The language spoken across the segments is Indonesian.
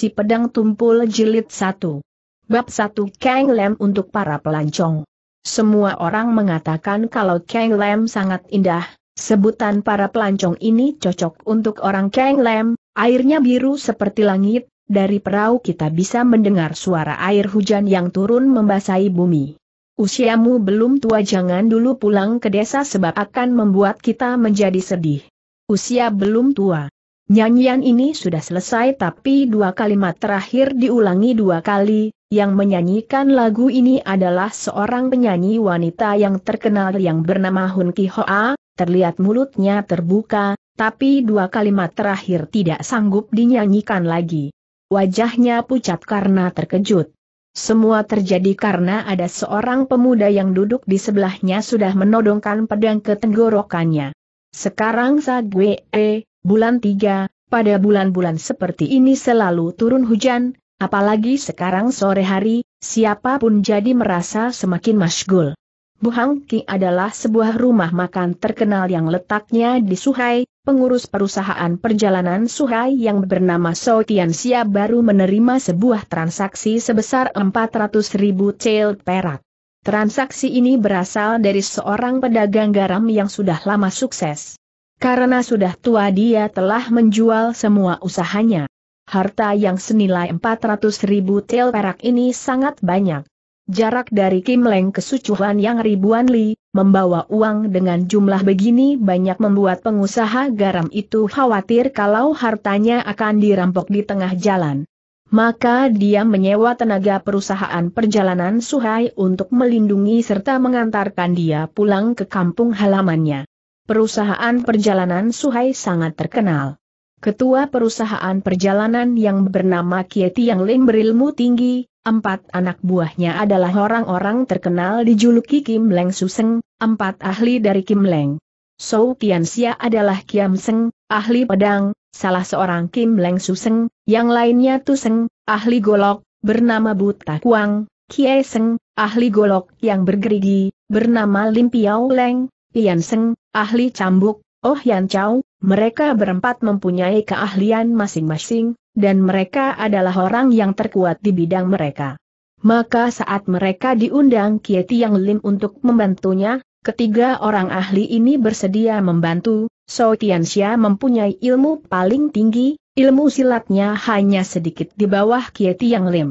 Si Pedang Tumpul Jilid satu. Bab satu. Kang Lem untuk para pelancong Semua orang mengatakan kalau Kang Lem sangat indah, sebutan para pelancong ini cocok untuk orang Kang Lem, airnya biru seperti langit, dari perahu kita bisa mendengar suara air hujan yang turun membasahi bumi. Usiamu belum tua jangan dulu pulang ke desa sebab akan membuat kita menjadi sedih. Usia belum tua. Nyanyian ini sudah selesai tapi dua kalimat terakhir diulangi dua kali, yang menyanyikan lagu ini adalah seorang penyanyi wanita yang terkenal yang bernama Hun Ki Hoa, terlihat mulutnya terbuka, tapi dua kalimat terakhir tidak sanggup dinyanyikan lagi. Wajahnya pucat karena terkejut. Semua terjadi karena ada seorang pemuda yang duduk di sebelahnya sudah menodongkan pedang ke tenggorokannya. Sekarang Sagwe, e bulan tiga, pada bulan-bulan seperti ini selalu turun hujan, apalagi sekarang sore hari, siapapun jadi merasa semakin Bu Buhang Ki adalah sebuah rumah makan terkenal yang letaknya di Suhai, pengurus perusahaan perjalanan Suhai yang bernama So Tian Xia baru menerima sebuah transaksi sebesar 400 ribu cel perak. Transaksi ini berasal dari seorang pedagang garam yang sudah lama sukses. Karena sudah tua dia telah menjual semua usahanya. Harta yang senilai 400 ribu tel perak ini sangat banyak. Jarak dari Kim Leng ke Sucuhan yang ribuan li, membawa uang dengan jumlah begini banyak membuat pengusaha garam itu khawatir kalau hartanya akan dirampok di tengah jalan. Maka dia menyewa tenaga perusahaan perjalanan Suhai untuk melindungi serta mengantarkan dia pulang ke kampung halamannya perusahaan perjalanan Suhai sangat terkenal. Ketua perusahaan perjalanan yang bernama Kieti Yang Ling berilmu tinggi, empat anak buahnya adalah orang-orang terkenal dijuluki Kim Leng Suseng, empat ahli dari Kim Leng. So Tian adalah Kiam Seng, ahli pedang, salah seorang Kim Leng Suseng, yang lainnya Tuseng, ahli golok, bernama Buta Kuang, Kie Seng, ahli golok yang bergerigi, bernama Lim Piao Leng, Pian Seng, ahli cambuk, Oh Yan Chow, mereka berempat mempunyai keahlian masing-masing, dan mereka adalah orang yang terkuat di bidang mereka. Maka saat mereka diundang Kieti Yang Lim untuk membantunya, ketiga orang ahli ini bersedia membantu, So Tianxia mempunyai ilmu paling tinggi, ilmu silatnya hanya sedikit di bawah Kieti Yang Lim.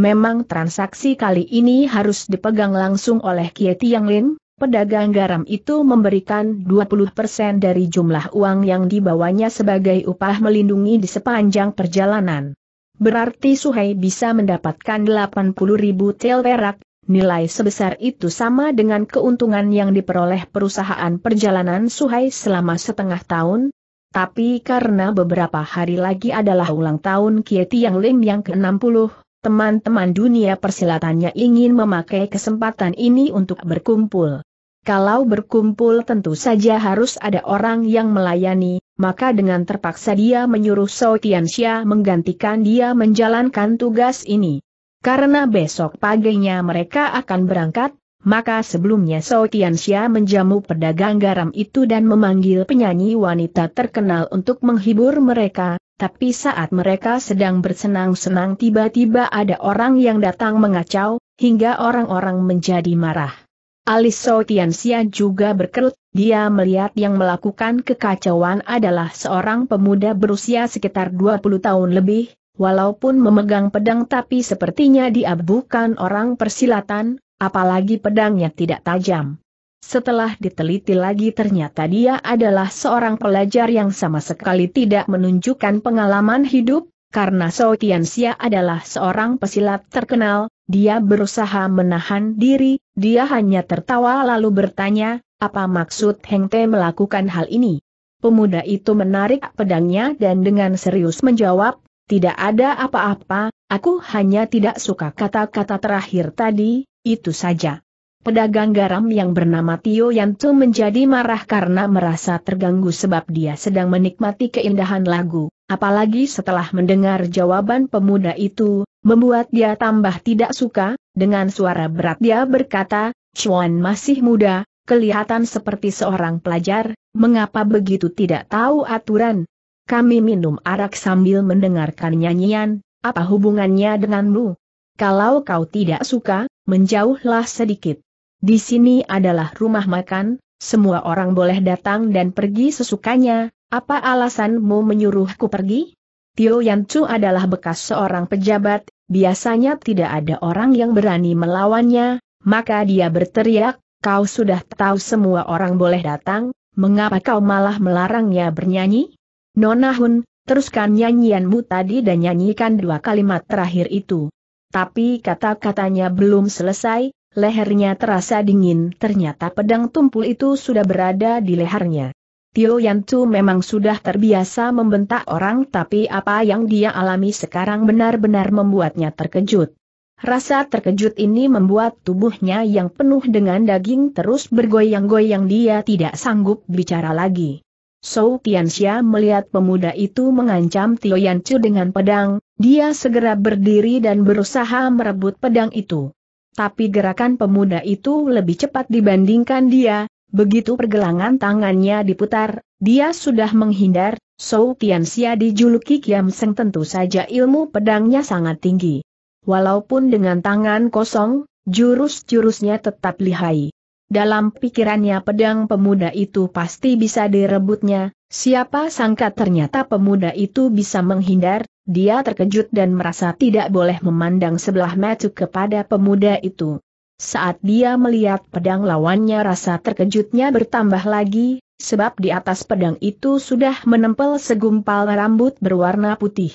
Memang transaksi kali ini harus dipegang langsung oleh Kieti Yang Lim, pedagang garam itu memberikan 20% dari jumlah uang yang dibawanya sebagai upah melindungi di sepanjang perjalanan. Berarti Suhai bisa mendapatkan 80 ribu tel perak, nilai sebesar itu sama dengan keuntungan yang diperoleh perusahaan perjalanan Suhai selama setengah tahun, tapi karena beberapa hari lagi adalah ulang tahun Kieti Yang Ling yang ke-60, teman-teman dunia persilatannya ingin memakai kesempatan ini untuk berkumpul. Kalau berkumpul tentu saja harus ada orang yang melayani, maka dengan terpaksa dia menyuruh So Tianxia menggantikan dia menjalankan tugas ini. Karena besok paginya mereka akan berangkat, maka sebelumnya So Tianxia menjamu pedagang garam itu dan memanggil penyanyi wanita terkenal untuk menghibur mereka, tapi saat mereka sedang bersenang-senang tiba-tiba ada orang yang datang mengacau, hingga orang-orang menjadi marah. Alis Sotiansia juga berkerut, dia melihat yang melakukan kekacauan adalah seorang pemuda berusia sekitar 20 tahun lebih, walaupun memegang pedang tapi sepertinya dia bukan orang persilatan, apalagi pedangnya tidak tajam. Setelah diteliti lagi ternyata dia adalah seorang pelajar yang sama sekali tidak menunjukkan pengalaman hidup, karena Xia adalah seorang pesilat terkenal, dia berusaha menahan diri, dia hanya tertawa lalu bertanya, apa maksud Heng Te melakukan hal ini? Pemuda itu menarik pedangnya dan dengan serius menjawab, tidak ada apa-apa, aku hanya tidak suka kata-kata terakhir tadi, itu saja. Pedagang garam yang bernama Tio Yantu menjadi marah karena merasa terganggu sebab dia sedang menikmati keindahan lagu apalagi setelah mendengar jawaban pemuda itu, membuat dia tambah tidak suka, dengan suara berat dia berkata, Chuan masih muda, kelihatan seperti seorang pelajar, mengapa begitu tidak tahu aturan? Kami minum arak sambil mendengarkan nyanyian, apa hubungannya denganmu? Kalau kau tidak suka, menjauhlah sedikit. Di sini adalah rumah makan, semua orang boleh datang dan pergi sesukanya, apa alasanmu menyuruhku pergi? Tio Yancu adalah bekas seorang pejabat, biasanya tidak ada orang yang berani melawannya, maka dia berteriak, kau sudah tahu semua orang boleh datang, mengapa kau malah melarangnya bernyanyi? Nona Hun, teruskan nyanyianmu tadi dan nyanyikan dua kalimat terakhir itu. Tapi kata-katanya belum selesai, lehernya terasa dingin ternyata pedang tumpul itu sudah berada di lehernya. Tio Yantu memang sudah terbiasa membentak orang tapi apa yang dia alami sekarang benar-benar membuatnya terkejut. Rasa terkejut ini membuat tubuhnya yang penuh dengan daging terus bergoyang-goyang dia tidak sanggup bicara lagi. Sou Tianxia melihat pemuda itu mengancam Tio Yantu dengan pedang, dia segera berdiri dan berusaha merebut pedang itu. Tapi gerakan pemuda itu lebih cepat dibandingkan dia, Begitu pergelangan tangannya diputar, dia sudah menghindar, Sou Tianxia dijuluki Kiam Seng tentu saja ilmu pedangnya sangat tinggi. Walaupun dengan tangan kosong, jurus-jurusnya tetap lihai. Dalam pikirannya pedang pemuda itu pasti bisa direbutnya, siapa sangka ternyata pemuda itu bisa menghindar, dia terkejut dan merasa tidak boleh memandang sebelah mata kepada pemuda itu. Saat dia melihat pedang lawannya rasa terkejutnya bertambah lagi, sebab di atas pedang itu sudah menempel segumpal rambut berwarna putih.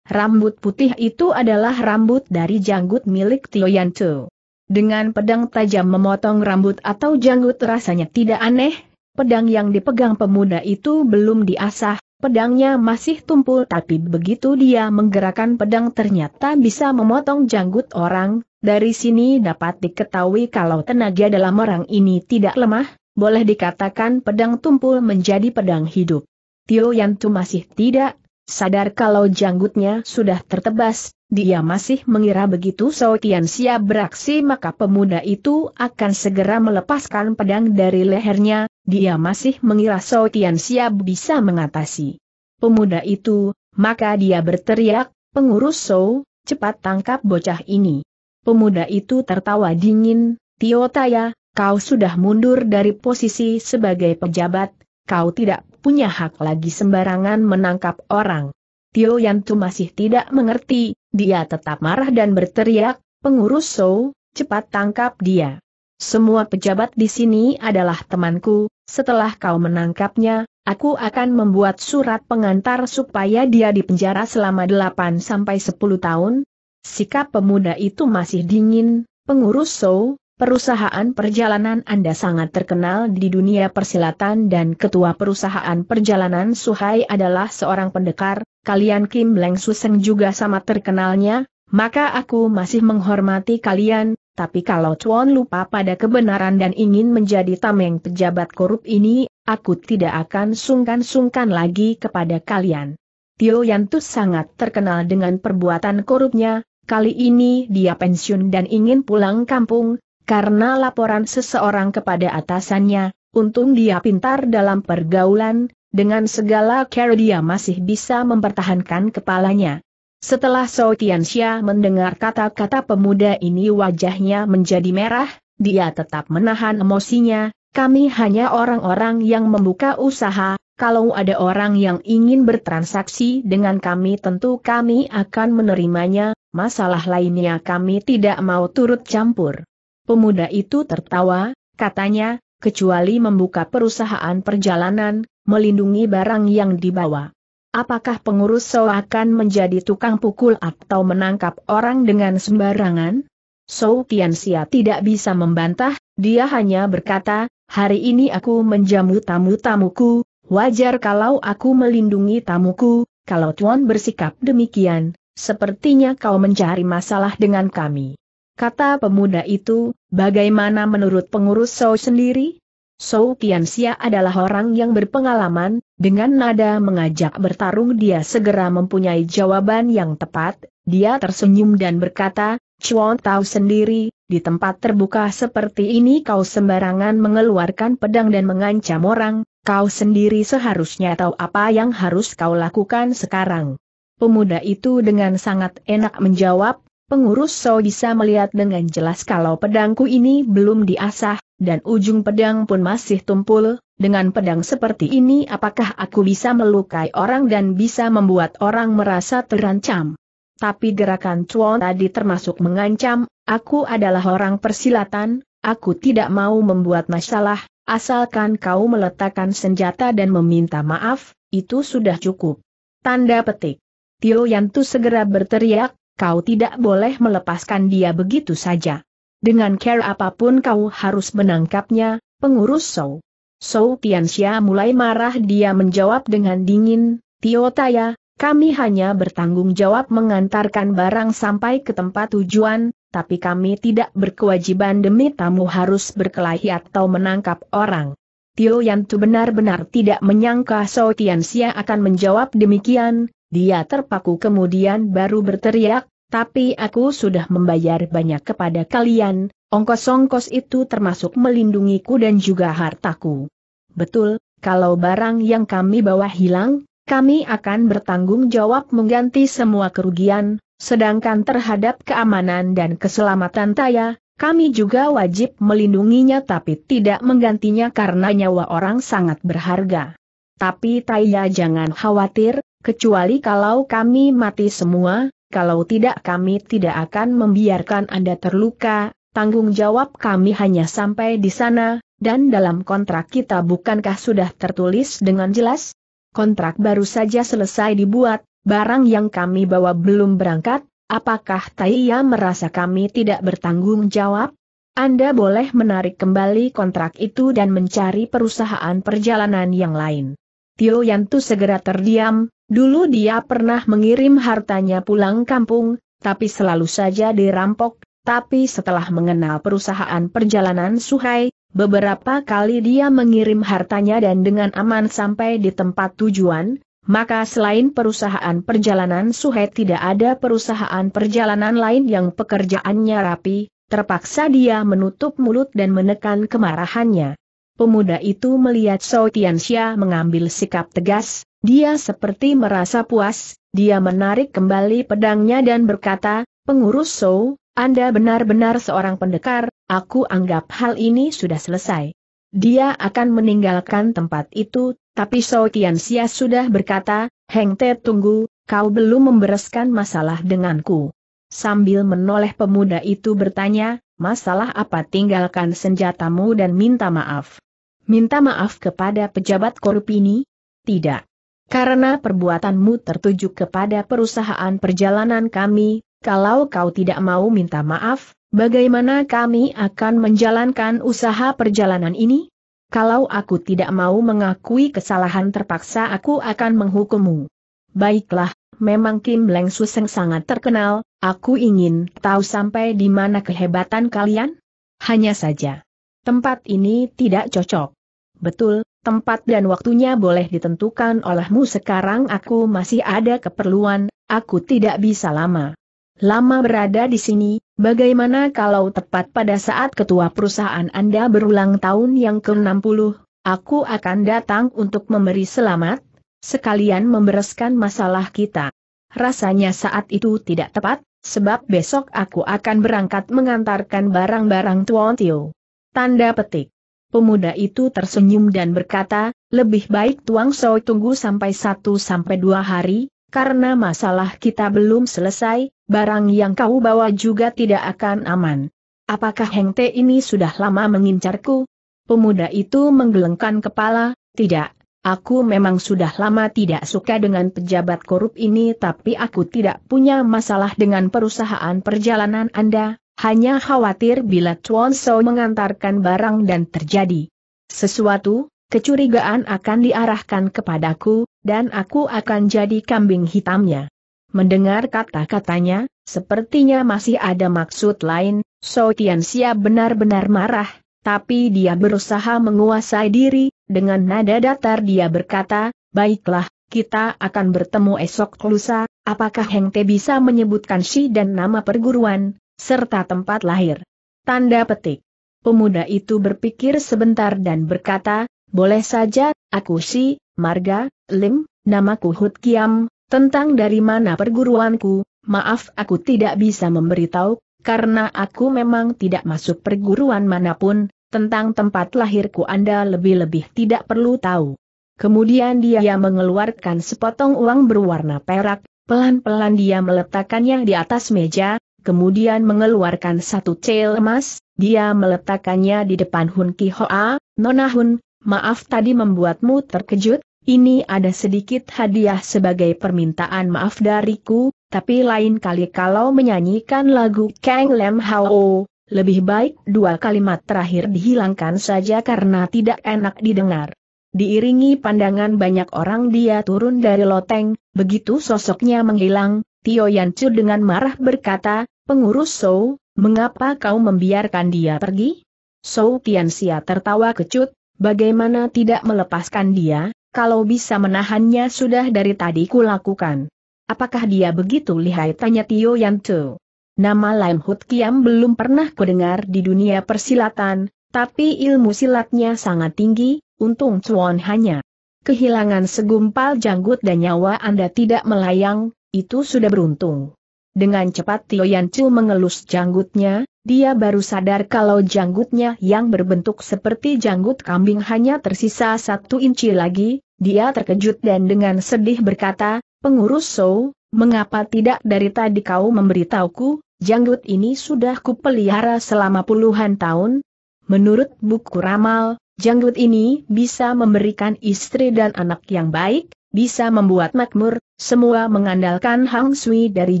Rambut putih itu adalah rambut dari janggut milik Tio Yanto. Dengan pedang tajam memotong rambut atau janggut rasanya tidak aneh, pedang yang dipegang pemuda itu belum diasah, pedangnya masih tumpul tapi begitu dia menggerakkan pedang ternyata bisa memotong janggut orang, dari sini dapat diketahui kalau tenaga dalam orang ini tidak lemah, boleh dikatakan pedang tumpul menjadi pedang hidup. Tio Yantu masih tidak sadar kalau janggutnya sudah tertebas, dia masih mengira begitu Sao Tian Siap beraksi maka pemuda itu akan segera melepaskan pedang dari lehernya, dia masih mengira Sao Tian Siap bisa mengatasi. Pemuda itu, maka dia berteriak, pengurus Sao, cepat tangkap bocah ini. Pemuda itu tertawa dingin, Tio Taya, kau sudah mundur dari posisi sebagai pejabat, kau tidak punya hak lagi sembarangan menangkap orang. Tio Yantu masih tidak mengerti, dia tetap marah dan berteriak, pengurus So, cepat tangkap dia. Semua pejabat di sini adalah temanku, setelah kau menangkapnya, aku akan membuat surat pengantar supaya dia dipenjara selama 8-10 tahun, Sikap pemuda itu masih dingin, pengurus So, perusahaan perjalanan Anda sangat terkenal di dunia persilatan dan ketua perusahaan perjalanan Suhai adalah seorang pendekar, kalian Kim Leng Suseng juga sama terkenalnya, maka aku masih menghormati kalian, tapi kalau Chuan lupa pada kebenaran dan ingin menjadi tameng pejabat korup ini, aku tidak akan sungkan-sungkan lagi kepada kalian. Tio Yantus sangat terkenal dengan perbuatan korupnya, Kali ini dia pensiun dan ingin pulang kampung, karena laporan seseorang kepada atasannya, untung dia pintar dalam pergaulan, dengan segala cara dia masih bisa mempertahankan kepalanya. Setelah Sou Tianxia mendengar kata-kata pemuda ini wajahnya menjadi merah, dia tetap menahan emosinya, kami hanya orang-orang yang membuka usaha, kalau ada orang yang ingin bertransaksi dengan kami tentu kami akan menerimanya, masalah lainnya kami tidak mau turut campur. Pemuda itu tertawa, katanya, kecuali membuka perusahaan perjalanan, melindungi barang yang dibawa. Apakah pengurus So akan menjadi tukang pukul atau menangkap orang dengan sembarangan? So Kiansia tidak bisa membantah, dia hanya berkata, hari ini aku menjamu tamu-tamuku, wajar kalau aku melindungi tamuku, kalau Tuan bersikap demikian, sepertinya kau mencari masalah dengan kami. Kata pemuda itu, bagaimana menurut pengurus Sou sendiri? Sou Kiansia adalah orang yang berpengalaman, dengan nada mengajak bertarung dia segera mempunyai jawaban yang tepat, dia tersenyum dan berkata, Chuan tahu sendiri, di tempat terbuka seperti ini kau sembarangan mengeluarkan pedang dan mengancam orang, kau sendiri seharusnya tahu apa yang harus kau lakukan sekarang. Pemuda itu dengan sangat enak menjawab, pengurus So bisa melihat dengan jelas kalau pedangku ini belum diasah, dan ujung pedang pun masih tumpul, dengan pedang seperti ini apakah aku bisa melukai orang dan bisa membuat orang merasa terancam. Tapi gerakan cuan tadi termasuk mengancam, aku adalah orang persilatan, aku tidak mau membuat masalah, asalkan kau meletakkan senjata dan meminta maaf, itu sudah cukup. Tanda petik. Tio Yantu segera berteriak, kau tidak boleh melepaskan dia begitu saja. Dengan care apapun kau harus menangkapnya, pengurus Sou. Sou Tianxia mulai marah dia menjawab dengan dingin, Tio Taya, kami hanya bertanggung jawab mengantarkan barang sampai ke tempat tujuan, tapi kami tidak berkewajiban demi tamu harus berkelahi atau menangkap orang. Tio Yantu benar-benar tidak menyangka Sou Tianxia akan menjawab demikian, dia terpaku kemudian baru berteriak, tapi aku sudah membayar banyak kepada kalian, ongkos-ongkos itu termasuk melindungiku dan juga hartaku. Betul, kalau barang yang kami bawa hilang, kami akan bertanggung jawab mengganti semua kerugian, sedangkan terhadap keamanan dan keselamatan Taya, kami juga wajib melindunginya tapi tidak menggantinya karena nyawa orang sangat berharga. Tapi Taya jangan khawatir, kecuali kalau kami mati semua, kalau tidak kami tidak akan membiarkan Anda terluka, tanggung jawab kami hanya sampai di sana, dan dalam kontrak kita bukankah sudah tertulis dengan jelas? Kontrak baru saja selesai dibuat, barang yang kami bawa belum berangkat, apakah Taiya merasa kami tidak bertanggung jawab? Anda boleh menarik kembali kontrak itu dan mencari perusahaan perjalanan yang lain. Tio Yantu segera terdiam, Dulu dia pernah mengirim hartanya pulang kampung, tapi selalu saja dirampok, tapi setelah mengenal perusahaan perjalanan Suhai, beberapa kali dia mengirim hartanya dan dengan aman sampai di tempat tujuan, maka selain perusahaan perjalanan Suhai tidak ada perusahaan perjalanan lain yang pekerjaannya rapi, terpaksa dia menutup mulut dan menekan kemarahannya. Pemuda itu melihat Sotiansya mengambil sikap tegas, dia seperti merasa puas, dia menarik kembali pedangnya dan berkata, Pengurus So, Anda benar-benar seorang pendekar, aku anggap hal ini sudah selesai. Dia akan meninggalkan tempat itu, tapi Sou Tianxia sudah berkata, Heng Te tunggu, kau belum membereskan masalah denganku. Sambil menoleh pemuda itu bertanya, masalah apa tinggalkan senjatamu dan minta maaf. Minta maaf kepada pejabat korup ini? Tidak. Karena perbuatanmu tertuju kepada perusahaan perjalanan kami, kalau kau tidak mau minta maaf, bagaimana kami akan menjalankan usaha perjalanan ini? Kalau aku tidak mau mengakui kesalahan terpaksa aku akan menghukummu. Baiklah, memang Kim Leng Suseng sangat terkenal, aku ingin tahu sampai di mana kehebatan kalian? Hanya saja. Tempat ini tidak cocok. Betul, tempat dan waktunya boleh ditentukan olehmu sekarang aku masih ada keperluan, aku tidak bisa lama. Lama berada di sini, bagaimana kalau tepat pada saat ketua perusahaan Anda berulang tahun yang ke-60, aku akan datang untuk memberi selamat, sekalian membereskan masalah kita. Rasanya saat itu tidak tepat, sebab besok aku akan berangkat mengantarkan barang-barang Tuan Tio. Tanda petik. Pemuda itu tersenyum dan berkata, lebih baik Tuang Soi tunggu sampai satu sampai dua hari, karena masalah kita belum selesai, barang yang kau bawa juga tidak akan aman. Apakah hengte ini sudah lama mengincarku? Pemuda itu menggelengkan kepala, tidak, aku memang sudah lama tidak suka dengan pejabat korup ini tapi aku tidak punya masalah dengan perusahaan perjalanan Anda, hanya khawatir bila Chuan So mengantarkan barang dan terjadi sesuatu, kecurigaan akan diarahkan kepadaku, dan aku akan jadi kambing hitamnya. Mendengar kata-katanya, sepertinya masih ada maksud lain, So Tian Xia benar-benar marah, tapi dia berusaha menguasai diri, dengan nada datar dia berkata, Baiklah, kita akan bertemu esok lusa, apakah Heng Te bisa menyebutkan si dan nama perguruan, serta tempat lahir. Tanda petik. Pemuda itu berpikir sebentar dan berkata, boleh saja, aku si, Marga, Lim, namaku Hud Kiam, tentang dari mana perguruanku, maaf aku tidak bisa memberitahu, karena aku memang tidak masuk perguruan manapun, tentang tempat lahirku Anda lebih-lebih tidak perlu tahu. Kemudian dia mengeluarkan sepotong uang berwarna perak, pelan-pelan dia meletakkannya di atas meja, kemudian mengeluarkan satu cel emas, dia meletakkannya di depan Hun Ki Hoa, Nona Hun, maaf tadi membuatmu terkejut, ini ada sedikit hadiah sebagai permintaan maaf dariku, tapi lain kali kalau menyanyikan lagu Kang Lem Hao, lebih baik dua kalimat terakhir dihilangkan saja karena tidak enak didengar. Diiringi pandangan banyak orang dia turun dari loteng, begitu sosoknya menghilang, Tio Yancu dengan marah berkata, pengurus Sou, mengapa kau membiarkan dia pergi? Sou Tianxia tertawa kecut, bagaimana tidak melepaskan dia, kalau bisa menahannya sudah dari tadi kulakukan. Apakah dia begitu lihai tanya Tio Yancu? Nama Lam Hut Kiam belum pernah kudengar di dunia persilatan, tapi ilmu silatnya sangat tinggi, untung Chuan hanya kehilangan segumpal janggut dan nyawa Anda tidak melayang, itu sudah beruntung. Dengan cepat Tio Yancu mengelus janggutnya, dia baru sadar kalau janggutnya yang berbentuk seperti janggut kambing hanya tersisa satu inci lagi, dia terkejut dan dengan sedih berkata, pengurus Sou, mengapa tidak dari tadi kau memberitahuku, janggut ini sudah kupelihara selama puluhan tahun? Menurut buku ramal, janggut ini bisa memberikan istri dan anak yang baik, bisa membuat makmur, semua mengandalkan Hang Sui dari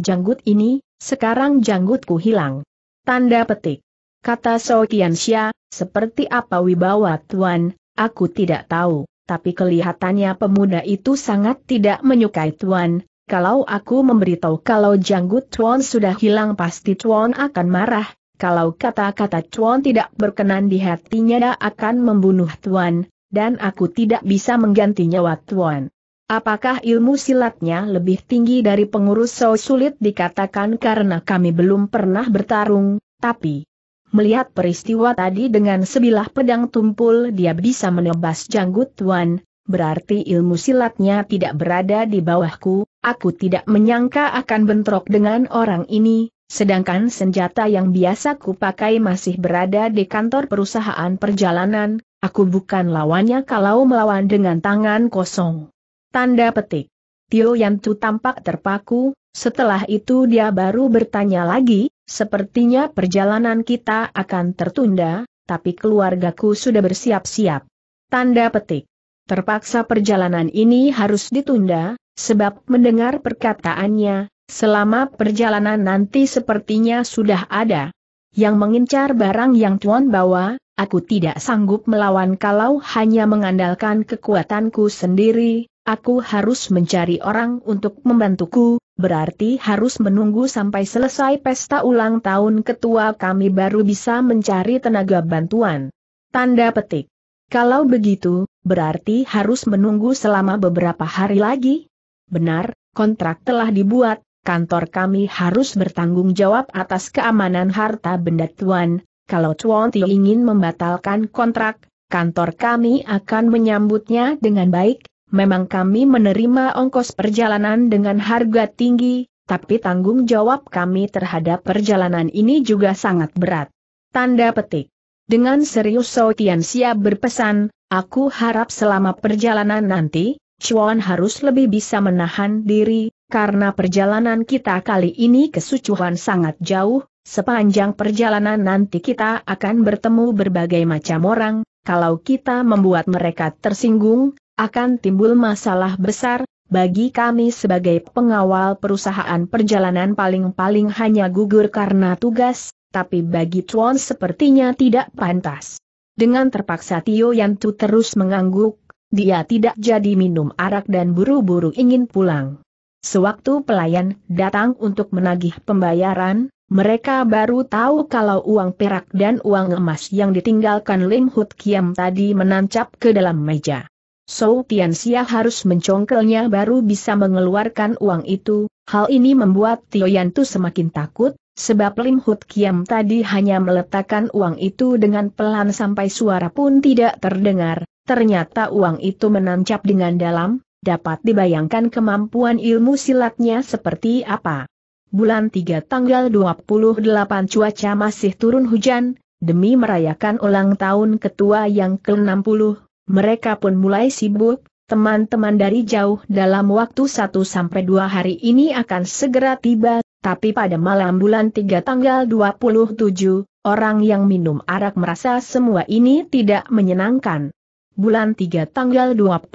janggut ini, sekarang janggutku hilang. Tanda petik. Kata So Kiansha, seperti apa wibawa Tuan, aku tidak tahu, tapi kelihatannya pemuda itu sangat tidak menyukai Tuan, kalau aku memberitahu kalau janggut Tuan sudah hilang pasti Tuan akan marah, kalau kata-kata Tuan tidak berkenan di hatinya dia akan membunuh Tuan, dan aku tidak bisa mengganti nyawa Tuan. Apakah ilmu silatnya lebih tinggi dari pengurus so sulit dikatakan karena kami belum pernah bertarung, tapi melihat peristiwa tadi dengan sebilah pedang tumpul dia bisa menebas janggut tuan, berarti ilmu silatnya tidak berada di bawahku, aku tidak menyangka akan bentrok dengan orang ini, sedangkan senjata yang biasa ku pakai masih berada di kantor perusahaan perjalanan, aku bukan lawannya kalau melawan dengan tangan kosong. Tanda petik. Tio Yantu tampak terpaku, setelah itu dia baru bertanya lagi, sepertinya perjalanan kita akan tertunda, tapi keluargaku sudah bersiap-siap. Tanda petik. Terpaksa perjalanan ini harus ditunda, sebab mendengar perkataannya, selama perjalanan nanti sepertinya sudah ada. Yang mengincar barang yang tuan bawa, aku tidak sanggup melawan kalau hanya mengandalkan kekuatanku sendiri, Aku harus mencari orang untuk membantuku, berarti harus menunggu sampai selesai pesta ulang tahun ketua kami baru bisa mencari tenaga bantuan. Tanda petik. Kalau begitu, berarti harus menunggu selama beberapa hari lagi? Benar, kontrak telah dibuat, kantor kami harus bertanggung jawab atas keamanan harta benda Tuan. Kalau Tuan Ti ingin membatalkan kontrak, kantor kami akan menyambutnya dengan baik, memang kami menerima ongkos perjalanan dengan harga tinggi, tapi tanggung jawab kami terhadap perjalanan ini juga sangat berat. Tanda petik. Dengan serius So Tian Xia berpesan, aku harap selama perjalanan nanti, Chuan harus lebih bisa menahan diri, karena perjalanan kita kali ini kesucuhan sangat jauh, Sepanjang perjalanan nanti kita akan bertemu berbagai macam orang, kalau kita membuat mereka tersinggung, akan timbul masalah besar, bagi kami sebagai pengawal perusahaan perjalanan paling-paling hanya gugur karena tugas, tapi bagi Chuan sepertinya tidak pantas. Dengan terpaksa Tio Yantu terus mengangguk, dia tidak jadi minum arak dan buru-buru ingin pulang. Sewaktu pelayan datang untuk menagih pembayaran, mereka baru tahu kalau uang perak dan uang emas yang ditinggalkan Lim Hut Kiam tadi menancap ke dalam meja. Sou Tianxia harus mencongkelnya baru bisa mengeluarkan uang itu, hal ini membuat Tio Tu semakin takut, sebab Lim Hut Kiam tadi hanya meletakkan uang itu dengan pelan sampai suara pun tidak terdengar, ternyata uang itu menancap dengan dalam, dapat dibayangkan kemampuan ilmu silatnya seperti apa. Bulan 3 tanggal 28 cuaca masih turun hujan, demi merayakan ulang tahun ketua yang ke-60, mereka pun mulai sibuk, teman-teman dari jauh dalam waktu 1-2 hari ini akan segera tiba, tapi pada malam bulan 3 tanggal 27, orang yang minum arak merasa semua ini tidak menyenangkan. Bulan 3 tanggal 28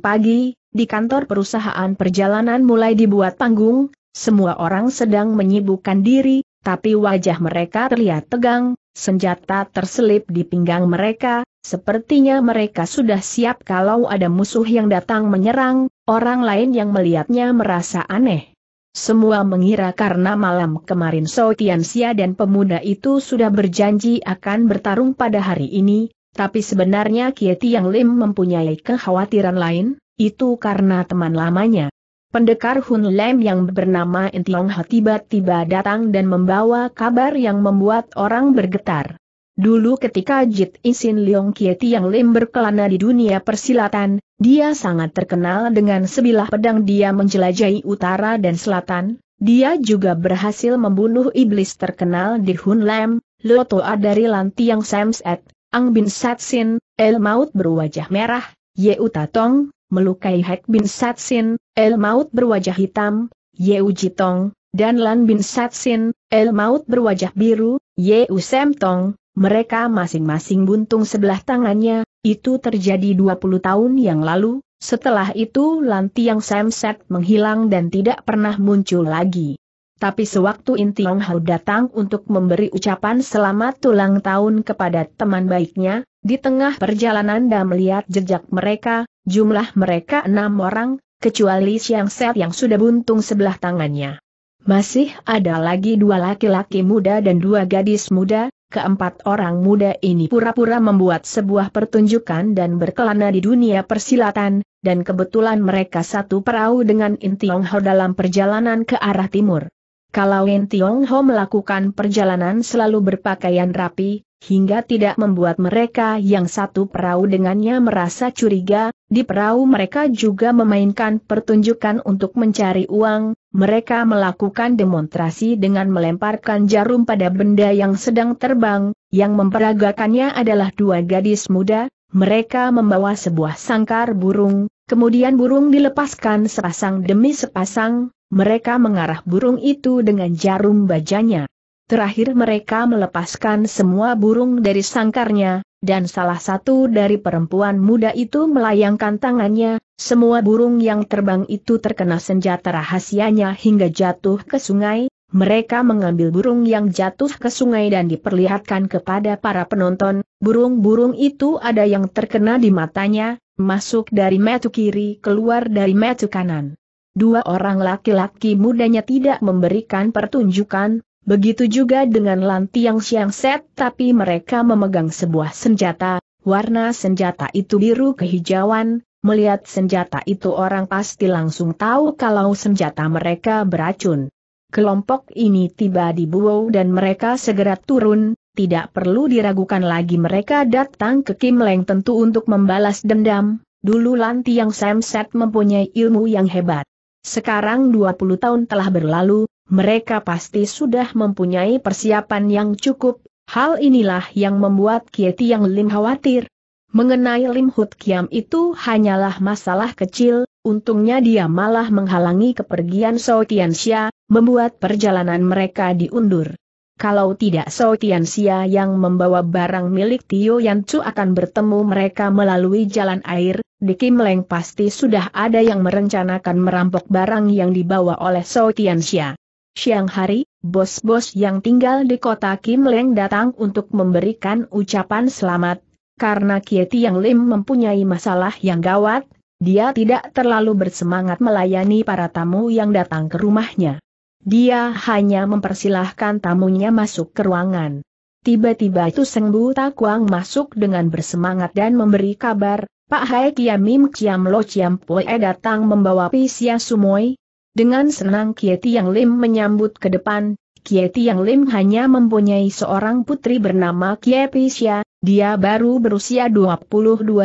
pagi, di kantor perusahaan perjalanan mulai dibuat panggung, semua orang sedang menyibukkan diri, tapi wajah mereka terlihat tegang, senjata terselip di pinggang mereka, Sepertinya mereka sudah siap kalau ada musuh yang datang menyerang, orang lain yang melihatnya merasa aneh. Semua mengira karena malam kemarin So Tianxia dan pemuda itu sudah berjanji akan bertarung pada hari ini, tapi sebenarnya Kieti Yang Lim mempunyai kekhawatiran lain, itu karena teman lamanya. Pendekar Hun Lem yang bernama Intiong tiba-tiba datang dan membawa kabar yang membuat orang bergetar. Dulu ketika Jit Isin Leong Kie Tiang Lim berkelana di dunia persilatan, dia sangat terkenal dengan sebilah pedang dia menjelajahi utara dan selatan, dia juga berhasil membunuh iblis terkenal di Hun Lam, Lotoa dari Lantiang Samset, Ang Bin Satsin, El Maut berwajah merah, Ye Utatong, melukai Hek Bin Satsin, El Maut berwajah hitam, Ye Jitong, dan Lan Bin Satsin, El Maut berwajah biru, Ye Usem Tong. Mereka masing-masing buntung sebelah tangannya, itu terjadi 20 tahun yang lalu, setelah itu Lanti yang Samset menghilang dan tidak pernah muncul lagi. Tapi sewaktu Intiong Hao datang untuk memberi ucapan selamat ulang tahun kepada teman baiknya, di tengah perjalanan dan melihat jejak mereka, jumlah mereka enam orang, kecuali Siang Set yang sudah buntung sebelah tangannya. Masih ada lagi dua laki-laki muda dan dua gadis muda, Keempat orang muda ini pura-pura membuat sebuah pertunjukan dan berkelana di dunia persilatan, dan kebetulan mereka satu perahu dengan Intiong Ho dalam perjalanan ke arah timur. Kalau Wen Tiongho melakukan perjalanan selalu berpakaian rapi, hingga tidak membuat mereka yang satu perahu dengannya merasa curiga, di perahu mereka juga memainkan pertunjukan untuk mencari uang, mereka melakukan demonstrasi dengan melemparkan jarum pada benda yang sedang terbang, yang memperagakannya adalah dua gadis muda, mereka membawa sebuah sangkar burung, kemudian burung dilepaskan sepasang demi sepasang, mereka mengarah burung itu dengan jarum bajanya. Terakhir mereka melepaskan semua burung dari sangkarnya, dan salah satu dari perempuan muda itu melayangkan tangannya, semua burung yang terbang itu terkena senjata rahasianya hingga jatuh ke sungai, mereka mengambil burung yang jatuh ke sungai dan diperlihatkan kepada para penonton, burung-burung itu ada yang terkena di matanya, masuk dari metu kiri keluar dari metu kanan. Dua orang laki-laki mudanya tidak memberikan pertunjukan, begitu juga dengan Lantiang Siang Set tapi mereka memegang sebuah senjata, warna senjata itu biru kehijauan, melihat senjata itu orang pasti langsung tahu kalau senjata mereka beracun. Kelompok ini tiba di Buo dan mereka segera turun, tidak perlu diragukan lagi mereka datang ke Kim Leng tentu untuk membalas dendam, dulu Lantiang Sam Set mempunyai ilmu yang hebat. Sekarang 20 tahun telah berlalu, mereka pasti sudah mempunyai persiapan yang cukup, hal inilah yang membuat Kieti yang Lim khawatir. Mengenai Lim Hut Kiam itu hanyalah masalah kecil, untungnya dia malah menghalangi kepergian So Xia, membuat perjalanan mereka diundur. Kalau tidak So Tian Xia yang membawa barang milik Tio Yan Chu akan bertemu mereka melalui jalan air, di Kim Leng pasti sudah ada yang merencanakan merampok barang yang dibawa oleh So Tian Xia. Siang hari, bos-bos yang tinggal di kota Kim Leng datang untuk memberikan ucapan selamat, karena Kieti Yang Lim mempunyai masalah yang gawat, dia tidak terlalu bersemangat melayani para tamu yang datang ke rumahnya. Dia hanya mempersilahkan tamunya masuk ke ruangan. Tiba-tiba itu Sengbu Takuang masuk dengan bersemangat dan memberi kabar, Pak Hai Kiam Mim Kiam Lo Chiam Poe datang membawa Pisia Sumoy. Dengan senang Kieti Yang Lim menyambut ke depan, Kieti Yang Lim hanya mempunyai seorang putri bernama Kie Pisia, dia baru berusia 22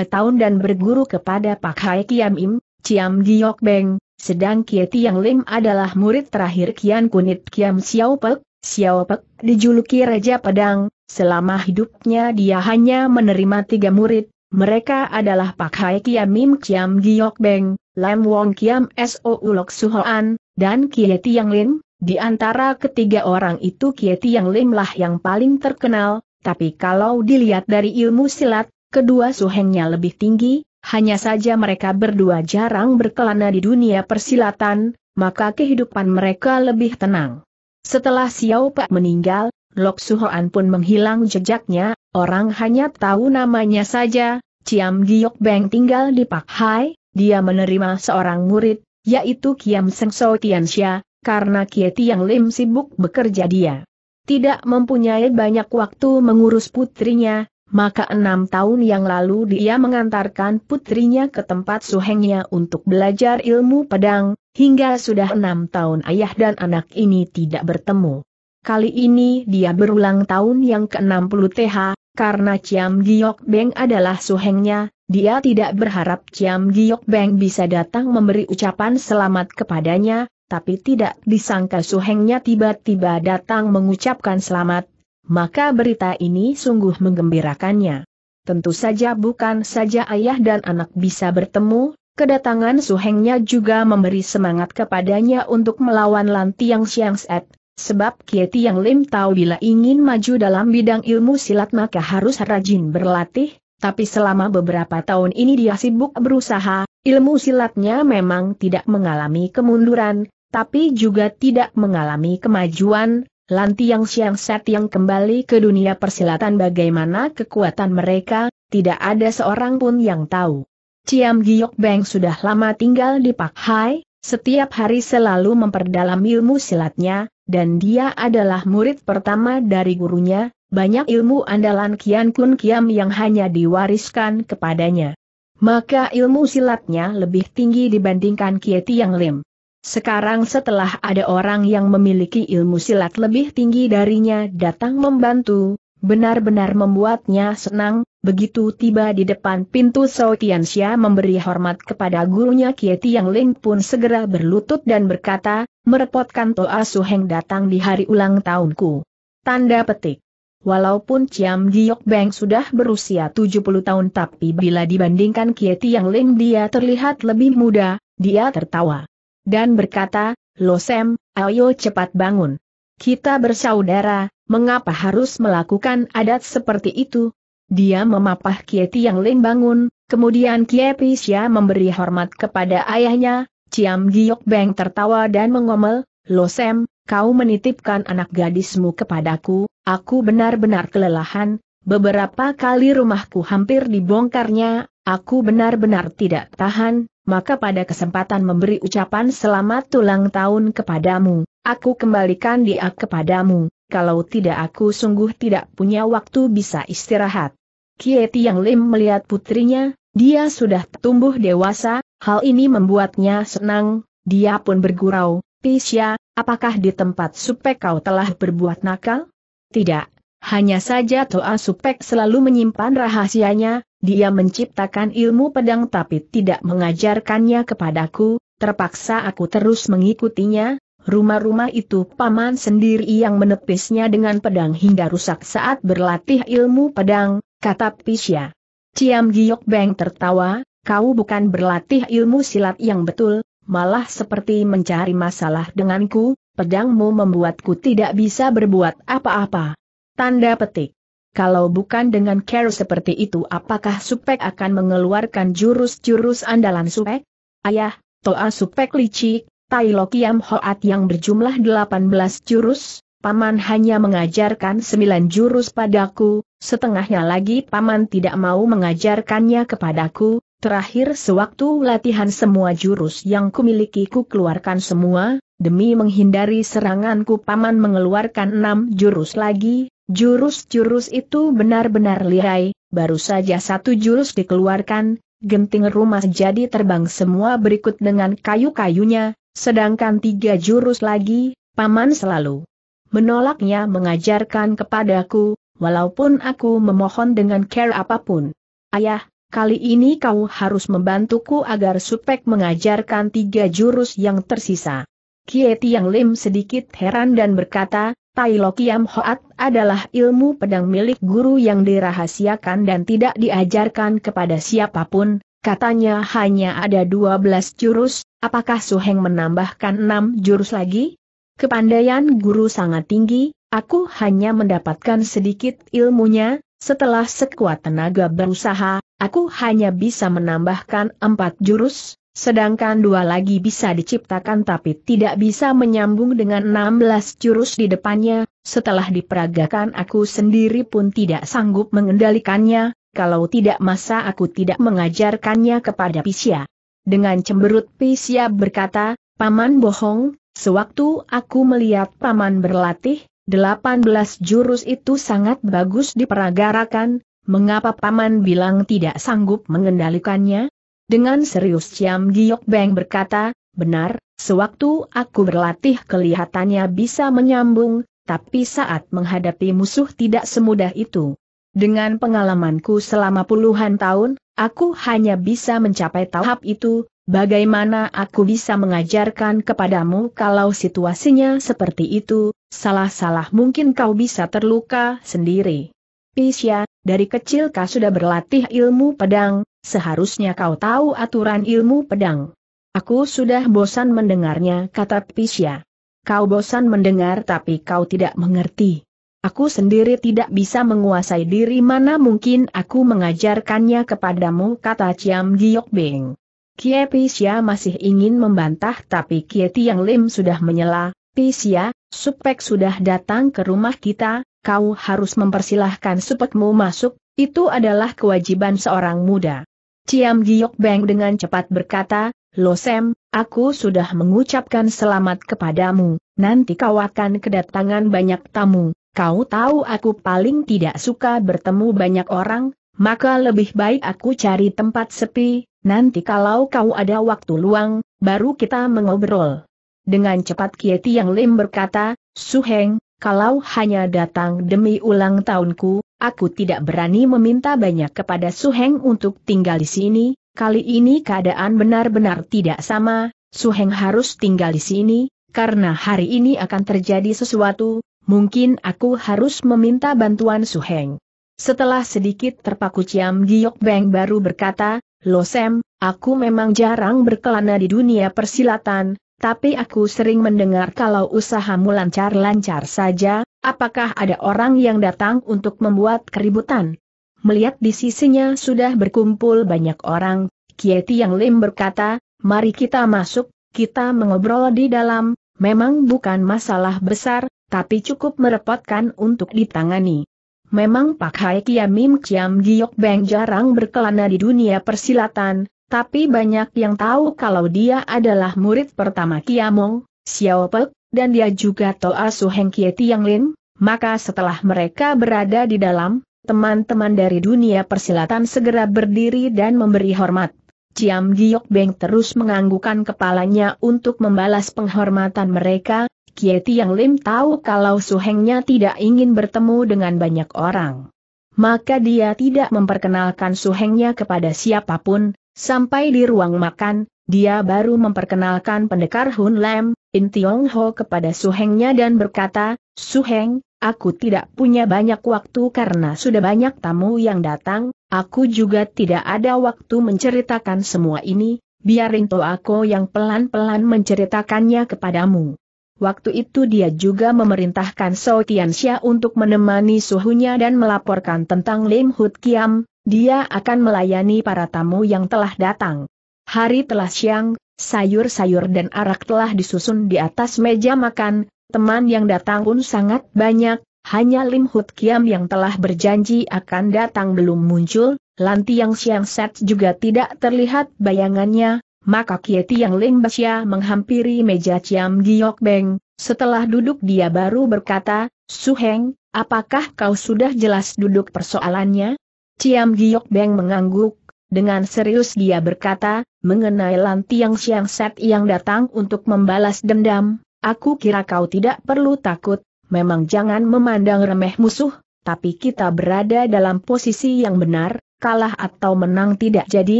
tahun dan berguru kepada Pak Hai Kiam Im Ciam Giok Beng, sedang Kie Tiang Lim adalah murid terakhir Kian Kunit Kiam Xiao Pek, Xiao Pek dijuluki Raja Pedang, selama hidupnya dia hanya menerima tiga murid, mereka adalah Pak Hai Kiam Mim Kiam Giok Beng, Lam Wong Kiam So Ulok Suhoan, dan Kie Tiang Lim, di antara ketiga orang itu Kie Tiang Lim lah yang paling terkenal, tapi kalau dilihat dari ilmu silat, kedua suhengnya lebih tinggi, hanya saja mereka berdua jarang berkelana di dunia persilatan, maka kehidupan mereka lebih tenang. Setelah Xiao Pak meninggal, Lok Suhoan pun menghilang jejaknya, orang hanya tahu namanya saja, Ciam Giok Beng tinggal di Pak Hai, dia menerima seorang murid, yaitu Kiam Seng So Tianxia, karena Kie Tiang Lim sibuk bekerja dia. Tidak mempunyai banyak waktu mengurus putrinya, maka enam tahun yang lalu dia mengantarkan putrinya ke tempat suhengnya untuk belajar ilmu pedang, hingga sudah enam tahun ayah dan anak ini tidak bertemu. Kali ini dia berulang tahun yang ke-60 TH, karena Ciam Giok Beng adalah suhengnya, dia tidak berharap Ciam Giok Beng bisa datang memberi ucapan selamat kepadanya, tapi tidak disangka suhengnya tiba-tiba datang mengucapkan selamat, maka berita ini sungguh menggembirakannya. Tentu saja bukan saja ayah dan anak bisa bertemu, kedatangan suhengnya juga memberi semangat kepadanya untuk melawan Lantiang Xiangset, sebab Kie Tiang Lim tahu bila ingin maju dalam bidang ilmu silat maka harus rajin berlatih, tapi selama beberapa tahun ini dia sibuk berusaha, ilmu silatnya memang tidak mengalami kemunduran, tapi juga tidak mengalami kemajuan, Lantiang Siang Set yang kembali ke dunia persilatan bagaimana kekuatan mereka, tidak ada seorang pun yang tahu. Ciam Giok Beng sudah lama tinggal di Pak Hai, setiap hari selalu memperdalam ilmu silatnya, dan dia adalah murid pertama dari gurunya, banyak ilmu andalan Kian Kun Kiam yang hanya diwariskan kepadanya. Maka ilmu silatnya lebih tinggi dibandingkan Kieti Yang Lim. Sekarang setelah ada orang yang memiliki ilmu silat lebih tinggi darinya datang membantu, benar-benar membuatnya senang, begitu tiba di depan pintu Sao Tianxia memberi hormat kepada gurunya Kie Yang Ling pun segera berlutut dan berkata, merepotkan Toa Suheng datang di hari ulang tahunku. Tanda petik. Walaupun Ciam Giok Beng sudah berusia 70 tahun tapi bila dibandingkan Kie Yang Ling dia terlihat lebih muda, dia tertawa dan berkata, Losem, ayo cepat bangun. Kita bersaudara, mengapa harus melakukan adat seperti itu? Dia memapah Kieti yang Ling bangun, kemudian Kiepisya memberi hormat kepada ayahnya, Ciam Giok Beng tertawa dan mengomel, Losem, kau menitipkan anak gadismu kepadaku, aku benar-benar kelelahan, beberapa kali rumahku hampir dibongkarnya, aku benar-benar tidak tahan, maka pada kesempatan memberi ucapan selamat tulang tahun kepadamu, aku kembalikan dia kepadamu, kalau tidak aku sungguh tidak punya waktu bisa istirahat. Kie yang Lim melihat putrinya, dia sudah tumbuh dewasa, hal ini membuatnya senang, dia pun bergurau, Pisya, apakah di tempat supek kau telah berbuat nakal? Tidak, hanya saja Toa Supek selalu menyimpan rahasianya, dia menciptakan ilmu pedang tapi tidak mengajarkannya kepadaku, terpaksa aku terus mengikutinya, rumah-rumah itu paman sendiri yang menepisnya dengan pedang hingga rusak saat berlatih ilmu pedang, kata Pisya. Ciam Giok Beng tertawa, kau bukan berlatih ilmu silat yang betul, malah seperti mencari masalah denganku, pedangmu membuatku tidak bisa berbuat apa-apa. Tanda petik. Kalau bukan dengan care seperti itu apakah Supek akan mengeluarkan jurus-jurus andalan Supek? Ayah, Toa Supek licik, Tai Lokiam Hoat yang berjumlah 18 jurus, Paman hanya mengajarkan 9 jurus padaku, setengahnya lagi Paman tidak mau mengajarkannya kepadaku, terakhir sewaktu latihan semua jurus yang kumiliki ku keluarkan semua, demi menghindari seranganku Paman mengeluarkan 6 jurus lagi, Jurus-jurus itu benar-benar lihai, baru saja satu jurus dikeluarkan, genting rumah jadi terbang semua berikut dengan kayu-kayunya, sedangkan tiga jurus lagi, paman selalu menolaknya mengajarkan kepadaku, walaupun aku memohon dengan care apapun. Ayah, kali ini kau harus membantuku agar Supek mengajarkan tiga jurus yang tersisa. Kieti Yang Lim sedikit heran dan berkata, Tai Lo Kiam Hoat adalah ilmu pedang milik guru yang dirahasiakan dan tidak diajarkan kepada siapapun, katanya hanya ada 12 jurus, apakah Suheng menambahkan 6 jurus lagi? Kepandaian guru sangat tinggi, aku hanya mendapatkan sedikit ilmunya, setelah sekuat tenaga berusaha, aku hanya bisa menambahkan 4 jurus, sedangkan dua lagi bisa diciptakan tapi tidak bisa menyambung dengan 16 jurus di depannya, setelah diperagakan aku sendiri pun tidak sanggup mengendalikannya, kalau tidak masa aku tidak mengajarkannya kepada Pisya. Dengan cemberut Pisya berkata, Paman bohong, sewaktu aku melihat Paman berlatih, 18 jurus itu sangat bagus diperagarakan, mengapa Paman bilang tidak sanggup mengendalikannya? Dengan serius Ciam Giok Beng berkata, benar, sewaktu aku berlatih kelihatannya bisa menyambung, tapi saat menghadapi musuh tidak semudah itu. Dengan pengalamanku selama puluhan tahun, aku hanya bisa mencapai tahap itu, Bagaimana aku bisa mengajarkan kepadamu kalau situasinya seperti itu, salah-salah mungkin kau bisa terluka sendiri. Pisya, dari kecil kau sudah berlatih ilmu pedang, Seharusnya kau tahu aturan ilmu pedang. Aku sudah bosan mendengarnya, kata Pisya. Kau bosan mendengar tapi kau tidak mengerti. Aku sendiri tidak bisa menguasai diri mana mungkin aku mengajarkannya kepadamu, kata Ciam Giok Beng. Kie Pisya masih ingin membantah tapi Kie Tiang Lim sudah menyela, Pisya, Supek sudah datang ke rumah kita, kau harus mempersilahkan supekmu masuk, itu adalah kewajiban seorang muda. Ciam Giok Beng dengan cepat berkata, Lo Sem, aku sudah mengucapkan selamat kepadamu, nanti kau akan kedatangan banyak tamu, kau tahu aku paling tidak suka bertemu banyak orang, maka lebih baik aku cari tempat sepi, nanti kalau kau ada waktu luang, baru kita mengobrol. Dengan cepat Kieti Yang Lim berkata, Suheng, kalau hanya datang demi ulang tahunku, Aku tidak berani meminta banyak kepada Su Heng untuk tinggal di sini, kali ini keadaan benar-benar tidak sama, Su Heng harus tinggal di sini, karena hari ini akan terjadi sesuatu, mungkin aku harus meminta bantuan Su Heng. Setelah sedikit terpaku Ciam Giok Beng baru berkata, Lo Sam, aku memang jarang berkelana di dunia persilatan, tapi aku sering mendengar kalau usahamu lancar-lancar saja, Apakah ada orang yang datang untuk membuat keributan? Melihat di sisinya sudah berkumpul banyak orang, Kieti Yang Lim berkata, mari kita masuk, kita mengobrol di dalam, memang bukan masalah besar, tapi cukup merepotkan untuk ditangani. Memang Pak Hai Kiamim Kiam Giok Beng jarang berkelana di dunia persilatan, tapi banyak yang tahu kalau dia adalah murid pertama Kiamong, Xiao Pek, dan dia juga Toa Suheng Kie Tiang Lin, maka setelah mereka berada di dalam, teman-teman dari dunia persilatan segera berdiri dan memberi hormat. Ciam Giok Beng terus menganggukkan kepalanya untuk membalas penghormatan mereka, Kieti Yang Lim tahu kalau suhengnya tidak ingin bertemu dengan banyak orang. Maka dia tidak memperkenalkan suhengnya kepada siapapun, sampai di ruang makan, dia baru memperkenalkan pendekar Hun Lem, In Tiong Ho kepada Suhengnya dan berkata, Suheng, aku tidak punya banyak waktu karena sudah banyak tamu yang datang, aku juga tidak ada waktu menceritakan semua ini, Biar Rinto aku yang pelan-pelan menceritakannya kepadamu. Waktu itu dia juga memerintahkan So Tianxia untuk menemani suhunya dan melaporkan tentang Lim Hut Kiam, dia akan melayani para tamu yang telah datang. Hari telah siang, sayur-sayur dan arak telah disusun di atas meja makan, teman yang datang pun sangat banyak, hanya Lim Hut Kiam yang telah berjanji akan datang belum muncul, Lanti yang siang set juga tidak terlihat bayangannya, maka Kieti yang Lim Basya menghampiri meja Ciam Giok Beng, setelah duduk dia baru berkata, Suheng, apakah kau sudah jelas duduk persoalannya? Ciam Giok Beng mengangguk, dengan serius dia berkata, Mengenai Lantiang Siang Set yang datang untuk membalas dendam, aku kira kau tidak perlu takut, memang jangan memandang remeh musuh, tapi kita berada dalam posisi yang benar, kalah atau menang tidak jadi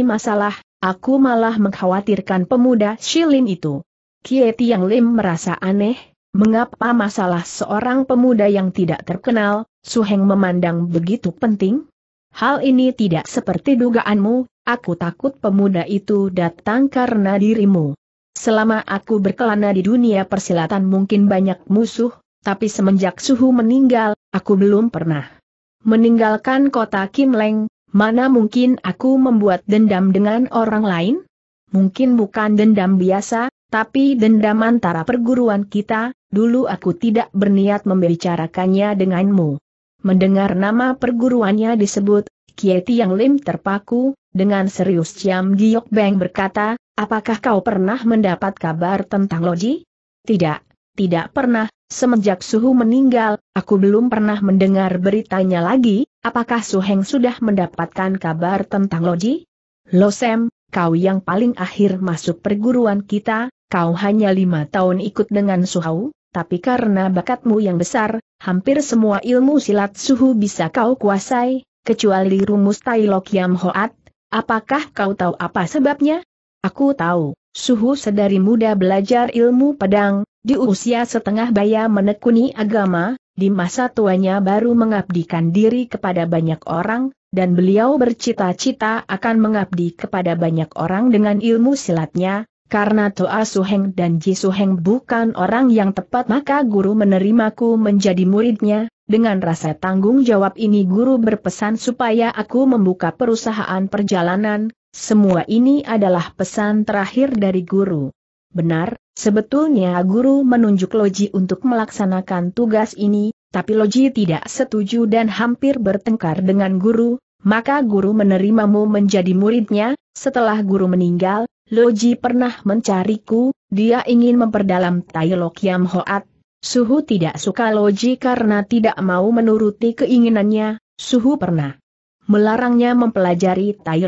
masalah, aku malah mengkhawatirkan pemuda Shilin itu. Kie Tiang Lim merasa aneh, mengapa masalah seorang pemuda yang tidak terkenal, Suheng memandang begitu penting? Hal ini tidak seperti dugaanmu, aku takut pemuda itu datang karena dirimu. Selama aku berkelana di dunia persilatan mungkin banyak musuh, tapi semenjak suhu meninggal, aku belum pernah meninggalkan kota Kim Leng, mana mungkin aku membuat dendam dengan orang lain? Mungkin bukan dendam biasa, tapi dendam antara perguruan kita, dulu aku tidak berniat membicarakannya denganmu. Mendengar nama perguruannya disebut, Kieti Yang Lim terpaku, dengan serius Ciam Giok Beng berkata, apakah kau pernah mendapat kabar tentang Loji? Tidak, tidak pernah, semenjak Suhu meninggal, aku belum pernah mendengar beritanya lagi, apakah Suheng sudah mendapatkan kabar tentang Loji? Losem, kau yang paling akhir masuk perguruan kita, kau hanya lima tahun ikut dengan Suhau, tapi karena bakatmu yang besar, hampir semua ilmu silat suhu bisa kau kuasai, kecuali rumus Tai Lok Yam Hoat, apakah kau tahu apa sebabnya? Aku tahu, suhu sedari muda belajar ilmu pedang, di usia setengah baya menekuni agama, di masa tuanya baru mengabdikan diri kepada banyak orang, dan beliau bercita-cita akan mengabdi kepada banyak orang dengan ilmu silatnya, karena Toa Suheng dan Ji Suheng bukan orang yang tepat maka guru menerimaku menjadi muridnya, dengan rasa tanggung jawab ini guru berpesan supaya aku membuka perusahaan perjalanan, semua ini adalah pesan terakhir dari guru. Benar, sebetulnya guru menunjuk Loji untuk melaksanakan tugas ini, tapi Loji tidak setuju dan hampir bertengkar dengan guru, maka guru menerimamu menjadi muridnya, setelah guru meninggal, Loji pernah mencariku, dia ingin memperdalam Tai Lokiam Hoat. Suhu tidak suka Loji karena tidak mau menuruti keinginannya, Suhu pernah melarangnya mempelajari Tai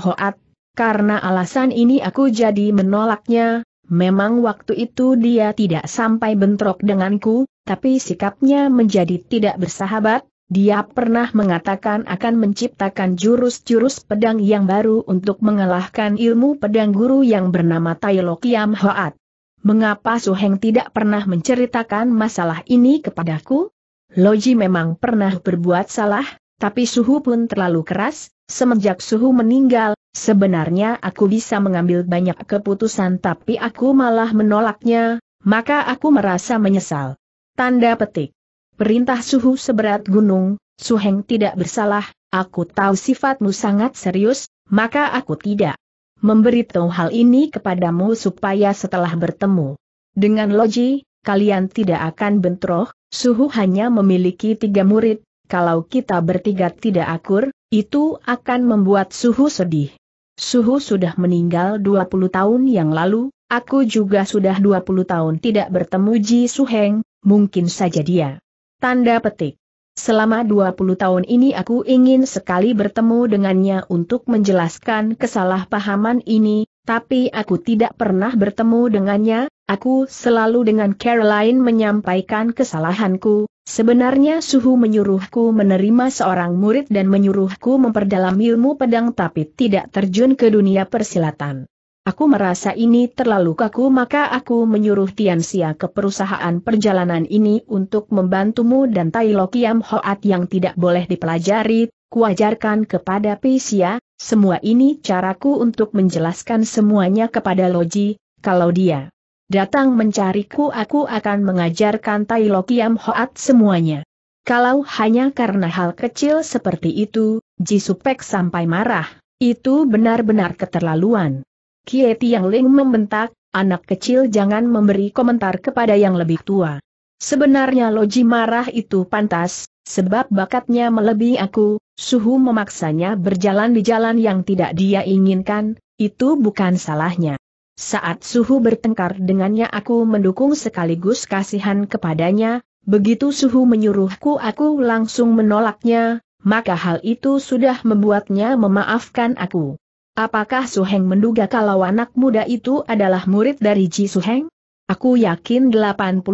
Hoat, karena alasan ini aku jadi menolaknya, memang waktu itu dia tidak sampai bentrok denganku, tapi sikapnya menjadi tidak bersahabat, dia pernah mengatakan akan menciptakan jurus-jurus pedang yang baru untuk mengalahkan ilmu pedang guru yang bernama Tai Hoat. Mengapa Suheng tidak pernah menceritakan masalah ini kepadaku? Loji memang pernah berbuat salah, tapi suhu pun terlalu keras, semenjak suhu meninggal, sebenarnya aku bisa mengambil banyak keputusan tapi aku malah menolaknya, maka aku merasa menyesal. Tanda petik perintah suhu seberat gunung, Suheng tidak bersalah, aku tahu sifatmu sangat serius, maka aku tidak memberitahu hal ini kepadamu supaya setelah bertemu dengan Loji, kalian tidak akan bentroh. Suhu hanya memiliki tiga murid, kalau kita bertiga tidak akur, itu akan membuat Suhu sedih. Suhu sudah meninggal 20 tahun yang lalu, aku juga sudah 20 tahun tidak bertemu Ji Suheng, mungkin saja dia Tanda petik. Selama 20 tahun ini aku ingin sekali bertemu dengannya untuk menjelaskan kesalahpahaman ini, tapi aku tidak pernah bertemu dengannya, aku selalu dengan Caroline menyampaikan kesalahanku, sebenarnya Suhu menyuruhku menerima seorang murid dan menyuruhku memperdalam ilmu pedang tapi tidak terjun ke dunia persilatan. Aku merasa ini terlalu kaku maka aku menyuruh Tiansia ke perusahaan perjalanan ini untuk membantumu dan Tai Lo Kiam Hoat yang tidak boleh dipelajari, kuajarkan kepada Pisia, semua ini caraku untuk menjelaskan semuanya kepada Loji, kalau dia datang mencariku aku akan mengajarkan Tai Lo Kiam Hoat semuanya. Kalau hanya karena hal kecil seperti itu, Ji Supek sampai marah, itu benar-benar keterlaluan. Kie Tiang Ling membentak, anak kecil jangan memberi komentar kepada yang lebih tua. Sebenarnya Loji marah itu pantas, sebab bakatnya melebihi aku, suhu memaksanya berjalan di jalan yang tidak dia inginkan, itu bukan salahnya. Saat suhu bertengkar dengannya aku mendukung sekaligus kasihan kepadanya, begitu suhu menyuruhku aku langsung menolaknya, maka hal itu sudah membuatnya memaafkan aku. Apakah Su Heng menduga kalau anak muda itu adalah murid dari Ji Su Heng? Aku yakin 80%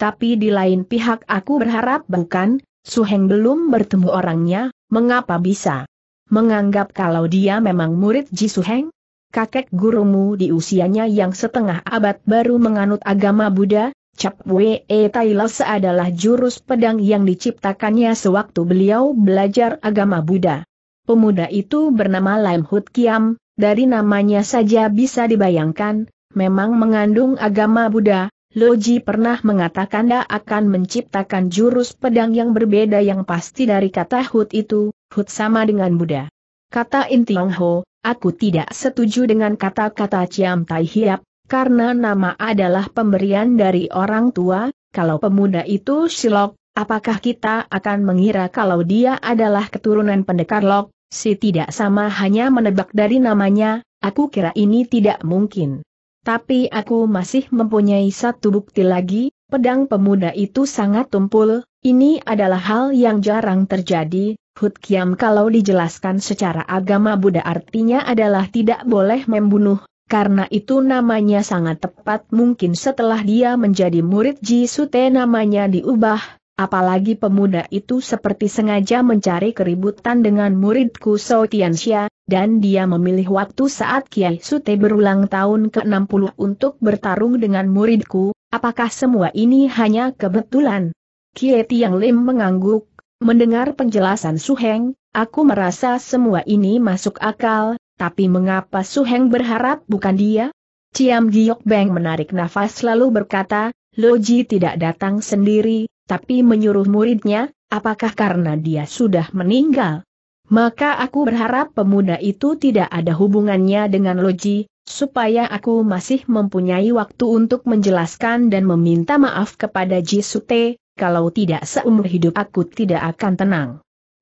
tapi di lain pihak aku berharap bukan, Su Heng belum bertemu orangnya, mengapa bisa? Menganggap kalau dia memang murid Ji Su Heng? Kakek gurumu di usianya yang setengah abad baru menganut agama Buddha, Cap Wee Tailas adalah jurus pedang yang diciptakannya sewaktu beliau belajar agama Buddha. Pemuda itu bernama Lam Hut Kiam, dari namanya saja bisa dibayangkan, memang mengandung agama Buddha, Loji pernah mengatakan dia akan menciptakan jurus pedang yang berbeda yang pasti dari kata Hut itu, Hut sama dengan Buddha. Kata Intiong Ho, aku tidak setuju dengan kata-kata Ciam Tai Hiap, karena nama adalah pemberian dari orang tua, kalau pemuda itu silok, Apakah kita akan mengira kalau dia adalah keturunan pendekar Lok? Si tidak sama hanya menebak dari namanya, aku kira ini tidak mungkin. Tapi aku masih mempunyai satu bukti lagi, pedang pemuda itu sangat tumpul, ini adalah hal yang jarang terjadi, Hut kalau dijelaskan secara agama Buddha artinya adalah tidak boleh membunuh, karena itu namanya sangat tepat mungkin setelah dia menjadi murid Jisute namanya diubah, Apalagi pemuda itu seperti sengaja mencari keributan dengan muridku So Tianxia, dan dia memilih waktu saat Kiai Sute berulang tahun ke-60 untuk bertarung dengan muridku, apakah semua ini hanya kebetulan? Kiai Tiang Lim mengangguk, mendengar penjelasan Su Heng, aku merasa semua ini masuk akal, tapi mengapa Su Heng berharap bukan dia? Ciam Giok Beng menarik nafas lalu berkata, Loji tidak datang sendiri, tapi menyuruh muridnya, apakah karena dia sudah meninggal? Maka aku berharap pemuda itu tidak ada hubungannya dengan Loji, supaya aku masih mempunyai waktu untuk menjelaskan dan meminta maaf kepada Jisute, kalau tidak seumur hidup aku tidak akan tenang.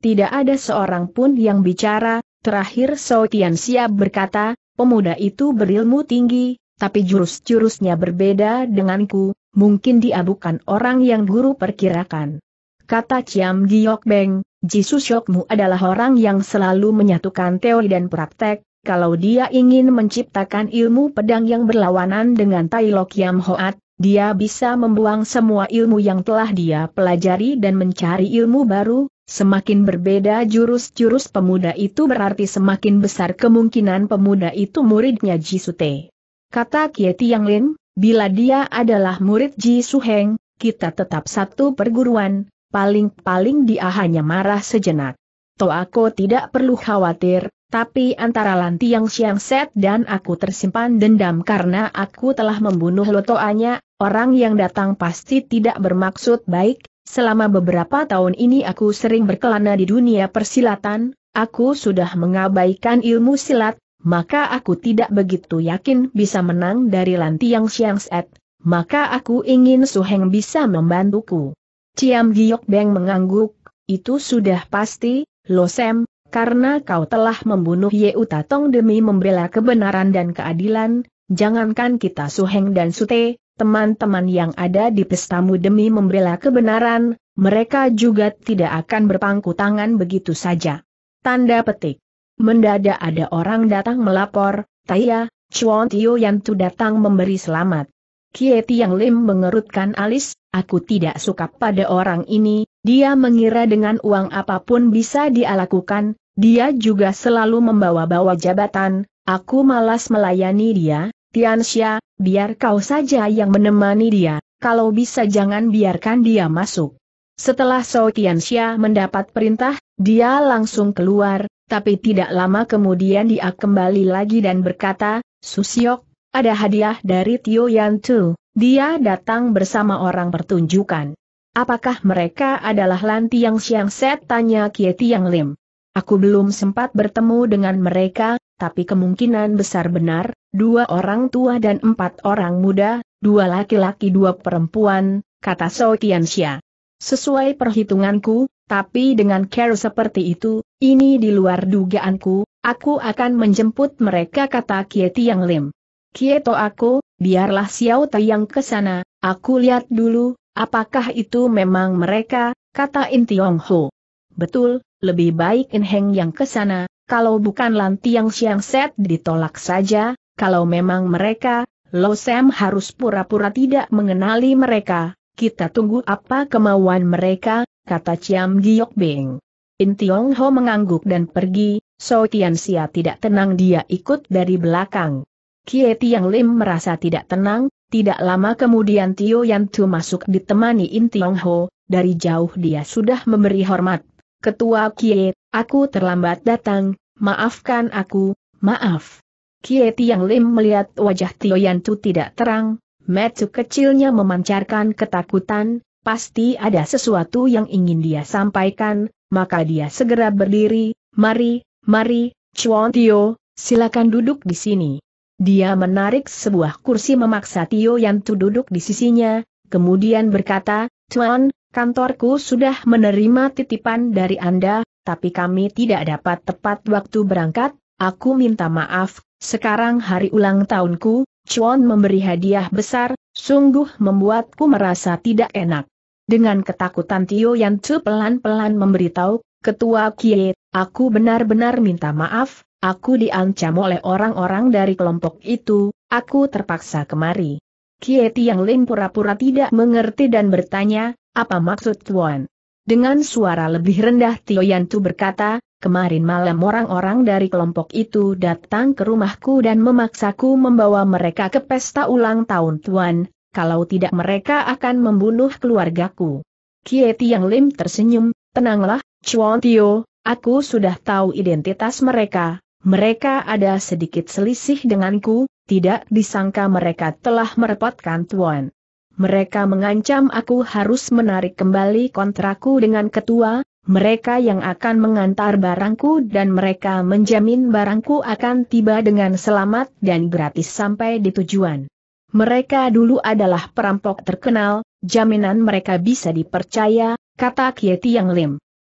Tidak ada seorang pun yang bicara, terakhir So Tian Siap berkata, pemuda itu berilmu tinggi, tapi jurus-jurusnya berbeda denganku, mungkin dia bukan orang yang guru perkirakan. Kata Chiam Giok Beng, Jisus Shokmu adalah orang yang selalu menyatukan teori dan praktek, kalau dia ingin menciptakan ilmu pedang yang berlawanan dengan Tai Lok Yam Hoat, dia bisa membuang semua ilmu yang telah dia pelajari dan mencari ilmu baru, Semakin berbeda jurus-jurus pemuda itu berarti semakin besar kemungkinan pemuda itu muridnya Jisute. Kata Kieti Yang Lin, Bila dia adalah murid Ji Suheng, kita tetap satu perguruan, paling-paling dia hanya marah sejenak. aku tidak perlu khawatir, tapi antara Lantiang Siang Set dan aku tersimpan dendam karena aku telah membunuh lotoanya, orang yang datang pasti tidak bermaksud baik, selama beberapa tahun ini aku sering berkelana di dunia persilatan, aku sudah mengabaikan ilmu silat, maka aku tidak begitu yakin bisa menang dari yang Lantiang set, maka aku ingin Suheng bisa membantuku. Ciam Giok Beng mengangguk, itu sudah pasti, Lo Sam, karena kau telah membunuh Ye Utatong demi membela kebenaran dan keadilan, jangankan kita Suheng dan Sute, teman-teman yang ada di pestamu demi membela kebenaran, mereka juga tidak akan berpangku tangan begitu saja. Tanda petik. Mendadak ada orang datang melapor, Taya, Chuan Tio yang Tu datang memberi selamat. Kie Tiang Lim mengerutkan alis, aku tidak suka pada orang ini, dia mengira dengan uang apapun bisa dia lakukan, dia juga selalu membawa-bawa jabatan, aku malas melayani dia, Tianxia, biar kau saja yang menemani dia, kalau bisa jangan biarkan dia masuk. Setelah Tianxia mendapat perintah, dia langsung keluar, tapi tidak lama kemudian dia kembali lagi dan berkata, Susiok, ada hadiah dari Tio Yantu, dia datang bersama orang pertunjukan. Apakah mereka adalah Lanti Yang Siang Set? Tanya Kie Yang Lim. Aku belum sempat bertemu dengan mereka, tapi kemungkinan besar benar, dua orang tua dan empat orang muda, dua laki-laki dua perempuan, kata So Xia. Sesuai perhitunganku, tapi dengan care seperti itu, ini di luar dugaanku, aku akan menjemput mereka kata Kieti yang Lim. Kieto aku, biarlah Xiao Taiyang ke sana, aku lihat dulu, apakah itu memang mereka, kata In Tiong Ho. Betul, lebih baik In Heng yang ke sana, kalau bukan Lan Tiang Xiang Set ditolak saja, kalau memang mereka, Lo Sam harus pura-pura tidak mengenali mereka, kita tunggu apa kemauan mereka, kata Ciam Giok Bing. In Tiong Ho mengangguk dan pergi, So Tian Sia tidak tenang dia ikut dari belakang. Kie Tiang Lim merasa tidak tenang, tidak lama kemudian Tio Yan Tu masuk ditemani In Tiong Ho, dari jauh dia sudah memberi hormat. Ketua Kie, aku terlambat datang, maafkan aku, maaf. Kie Tiang Lim melihat wajah Tio Yan Tu tidak terang, metu kecilnya memancarkan ketakutan, pasti ada sesuatu yang ingin dia sampaikan, maka dia segera berdiri, mari, mari, Chuan Tio, silakan duduk di sini. Dia menarik sebuah kursi memaksa Tio Yantu duduk di sisinya, kemudian berkata, Chuan, kantorku sudah menerima titipan dari Anda, tapi kami tidak dapat tepat waktu berangkat, aku minta maaf, sekarang hari ulang tahunku, Chuan memberi hadiah besar, sungguh membuatku merasa tidak enak. Dengan ketakutan Tio Yan Chu pelan-pelan memberitahu, Ketua Kie, aku benar-benar minta maaf, aku diancam oleh orang-orang dari kelompok itu, aku terpaksa kemari. Kie Tiang Lin pura-pura tidak mengerti dan bertanya, apa maksud Tuan? Dengan suara lebih rendah Tio Yan Chu berkata, kemarin malam orang-orang dari kelompok itu datang ke rumahku dan memaksaku membawa mereka ke pesta ulang tahun Tuan, kalau tidak mereka akan membunuh keluargaku. Kie Tiang Lim tersenyum, tenanglah, Chuan Tio, aku sudah tahu identitas mereka, mereka ada sedikit selisih denganku, tidak disangka mereka telah merepotkan Tuan. Mereka mengancam aku harus menarik kembali kontrakku dengan ketua, mereka yang akan mengantar barangku dan mereka menjamin barangku akan tiba dengan selamat dan gratis sampai di tujuan. Mereka dulu adalah perampok terkenal, jaminan mereka bisa dipercaya, kata Kieti Yang Lim.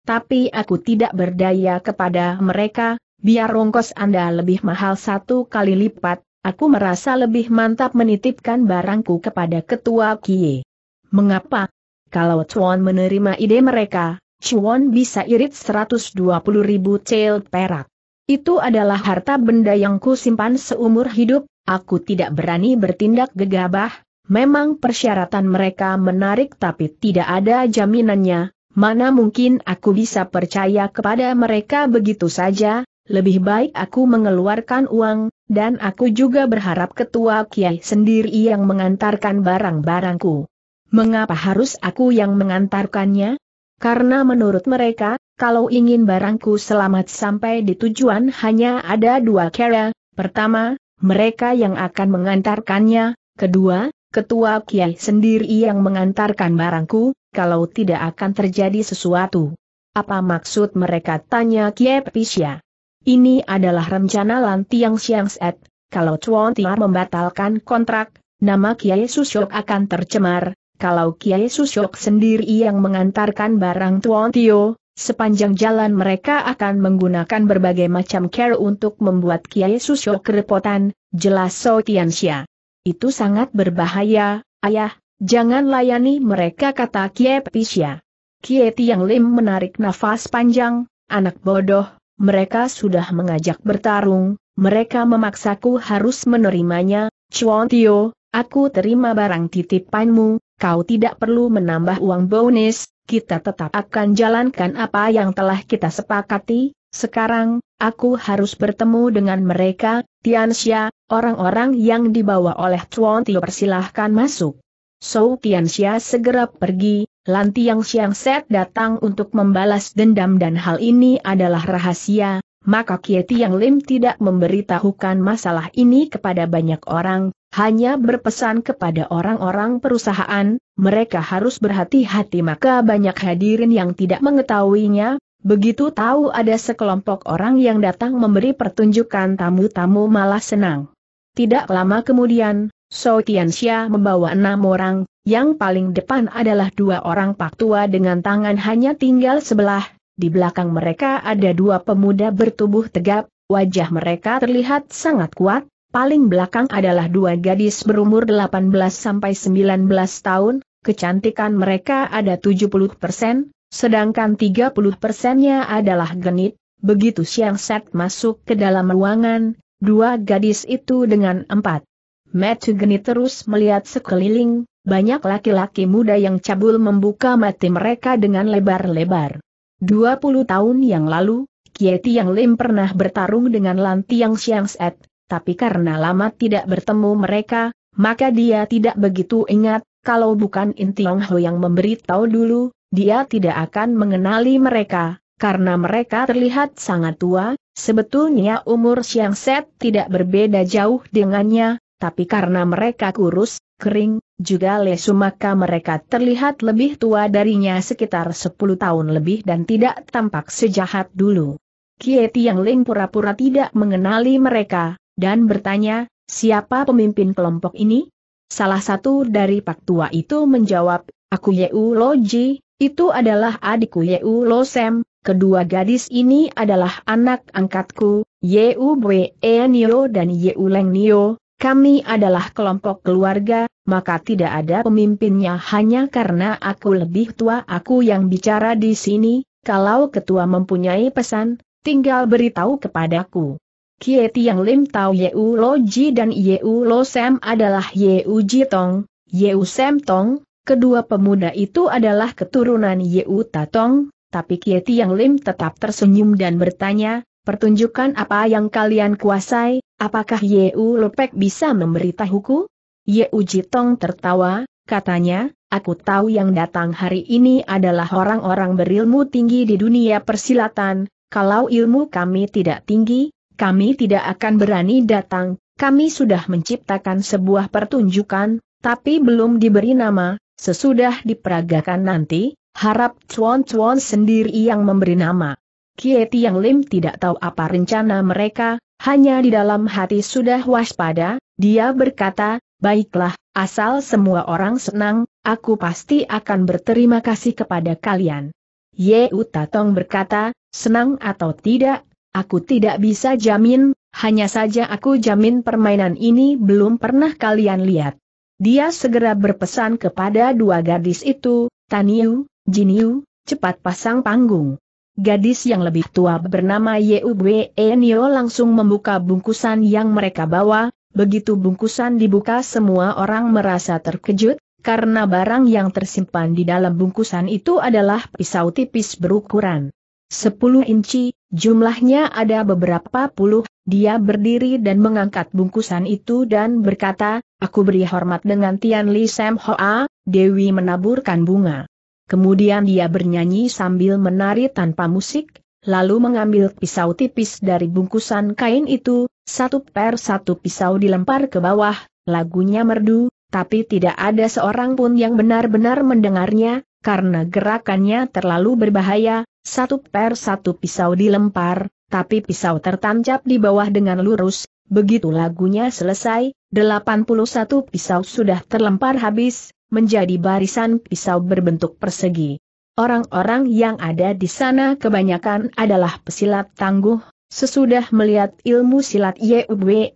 Tapi aku tidak berdaya kepada mereka, biar rongkos Anda lebih mahal satu kali lipat, aku merasa lebih mantap menitipkan barangku kepada ketua Kie. Mengapa? Kalau Chuan menerima ide mereka, Chuan bisa irit 120 ribu cel perak. Itu adalah harta benda yang ku simpan seumur hidup, Aku tidak berani bertindak gegabah, memang persyaratan mereka menarik tapi tidak ada jaminannya, mana mungkin aku bisa percaya kepada mereka begitu saja, lebih baik aku mengeluarkan uang, dan aku juga berharap ketua Kiai sendiri yang mengantarkan barang-barangku. Mengapa harus aku yang mengantarkannya? Karena menurut mereka, kalau ingin barangku selamat sampai di tujuan hanya ada dua cara, pertama, mereka yang akan mengantarkannya, kedua, ketua Kiai sendiri yang mengantarkan barangku, kalau tidak akan terjadi sesuatu. Apa maksud mereka tanya Kiai Pisya? Ini adalah rencana Lantiang set, kalau Chuan Tia membatalkan kontrak, nama Kiai Susyok akan tercemar, kalau Kiai Susyok sendiri yang mengantarkan barang Tuan Tio, Sepanjang jalan mereka akan menggunakan berbagai macam care untuk membuat Kiai Susyo kerepotan, jelas So Tianxia. Itu sangat berbahaya, ayah, jangan layani mereka kata Kiai Pisya. Kiai Tiang Lim menarik nafas panjang, anak bodoh, mereka sudah mengajak bertarung, mereka memaksaku harus menerimanya, Chuan Tio, aku terima barang titipanmu, kau tidak perlu menambah uang bonus, kita tetap akan jalankan apa yang telah kita sepakati, sekarang, aku harus bertemu dengan mereka, Tianxia, orang-orang yang dibawa oleh Chuan Tio persilahkan masuk. So Tianxia segera pergi, Lan Tiang Siang Set datang untuk membalas dendam dan hal ini adalah rahasia, maka Kieti Yang Lim tidak memberitahukan masalah ini kepada banyak orang, hanya berpesan kepada orang-orang perusahaan, mereka harus berhati-hati maka banyak hadirin yang tidak mengetahuinya, begitu tahu ada sekelompok orang yang datang memberi pertunjukan tamu-tamu malah senang. Tidak lama kemudian, So Tianxia membawa enam orang, yang paling depan adalah dua orang pak tua dengan tangan hanya tinggal sebelah, di belakang mereka ada dua pemuda bertubuh tegap, wajah mereka terlihat sangat kuat, paling belakang adalah dua gadis berumur 18 19 tahun, kecantikan mereka ada 70 persen, sedangkan 30 persennya adalah genit, begitu siang set masuk ke dalam ruangan, dua gadis itu dengan empat. Matthew genit terus melihat sekeliling, banyak laki-laki muda yang cabul membuka mati mereka dengan lebar-lebar. 20 tahun yang lalu, Kieti Yang Lim pernah bertarung dengan Lan Tiang Xiang Set, tapi karena lama tidak bertemu mereka, maka dia tidak begitu ingat, kalau bukan Tiong Ho yang memberitahu dulu, dia tidak akan mengenali mereka, karena mereka terlihat sangat tua, sebetulnya umur Siang Set tidak berbeda jauh dengannya, tapi karena mereka kurus, kering, juga lesu maka mereka terlihat lebih tua darinya sekitar 10 tahun lebih dan tidak tampak sejahat dulu. Kie Tiang Ling pura-pura tidak mengenali mereka, dan bertanya, siapa pemimpin kelompok ini? Salah satu dari pak tua itu menjawab, aku Yeu Lo Ji, itu adalah adikku Yeu Lo Sem, kedua gadis ini adalah anak angkatku, Yeu Bwe Nio dan Yeu Leng Nio, kami adalah kelompok keluarga, maka tidak ada pemimpinnya hanya karena aku lebih tua aku yang bicara di sini, kalau ketua mempunyai pesan, tinggal beritahu kepadaku. Kie Tiang Lim Tau Yeu Lo Ji dan Yeu Lo Sam adalah Yeu Ji Tong, Yeu Sam Tong, kedua pemuda itu adalah keturunan Yeu Ta Tong, tapi Kie Tiang Lim tetap tersenyum dan bertanya, Pertunjukan apa yang kalian kuasai, apakah Yeu Lopek bisa memberitahuku? Yeu Jitong tertawa, katanya, aku tahu yang datang hari ini adalah orang-orang berilmu tinggi di dunia persilatan, kalau ilmu kami tidak tinggi, kami tidak akan berani datang, kami sudah menciptakan sebuah pertunjukan, tapi belum diberi nama, sesudah diperagakan nanti, harap cuan-cuan sendiri yang memberi nama. Kie yang Lim tidak tahu apa rencana mereka, hanya di dalam hati sudah waspada, dia berkata, baiklah, asal semua orang senang, aku pasti akan berterima kasih kepada kalian. Ye Utatong berkata, senang atau tidak, aku tidak bisa jamin, hanya saja aku jamin permainan ini belum pernah kalian lihat. Dia segera berpesan kepada dua gadis itu, Taniu, Jiniu, cepat pasang panggung. Gadis yang lebih tua bernama Yue Nio langsung membuka bungkusan yang mereka bawa, begitu bungkusan dibuka semua orang merasa terkejut, karena barang yang tersimpan di dalam bungkusan itu adalah pisau tipis berukuran 10 inci, jumlahnya ada beberapa puluh, dia berdiri dan mengangkat bungkusan itu dan berkata, aku beri hormat dengan Tian Li Sam Hoa, Dewi menaburkan bunga. Kemudian dia bernyanyi sambil menari tanpa musik, lalu mengambil pisau tipis dari bungkusan kain itu, satu per satu pisau dilempar ke bawah, lagunya merdu, tapi tidak ada seorang pun yang benar-benar mendengarnya, karena gerakannya terlalu berbahaya, satu per satu pisau dilempar, tapi pisau tertancap di bawah dengan lurus, begitu lagunya selesai, 81 pisau sudah terlempar habis, menjadi barisan pisau berbentuk persegi. Orang-orang yang ada di sana kebanyakan adalah pesilat tangguh, sesudah melihat ilmu silat Yeubwe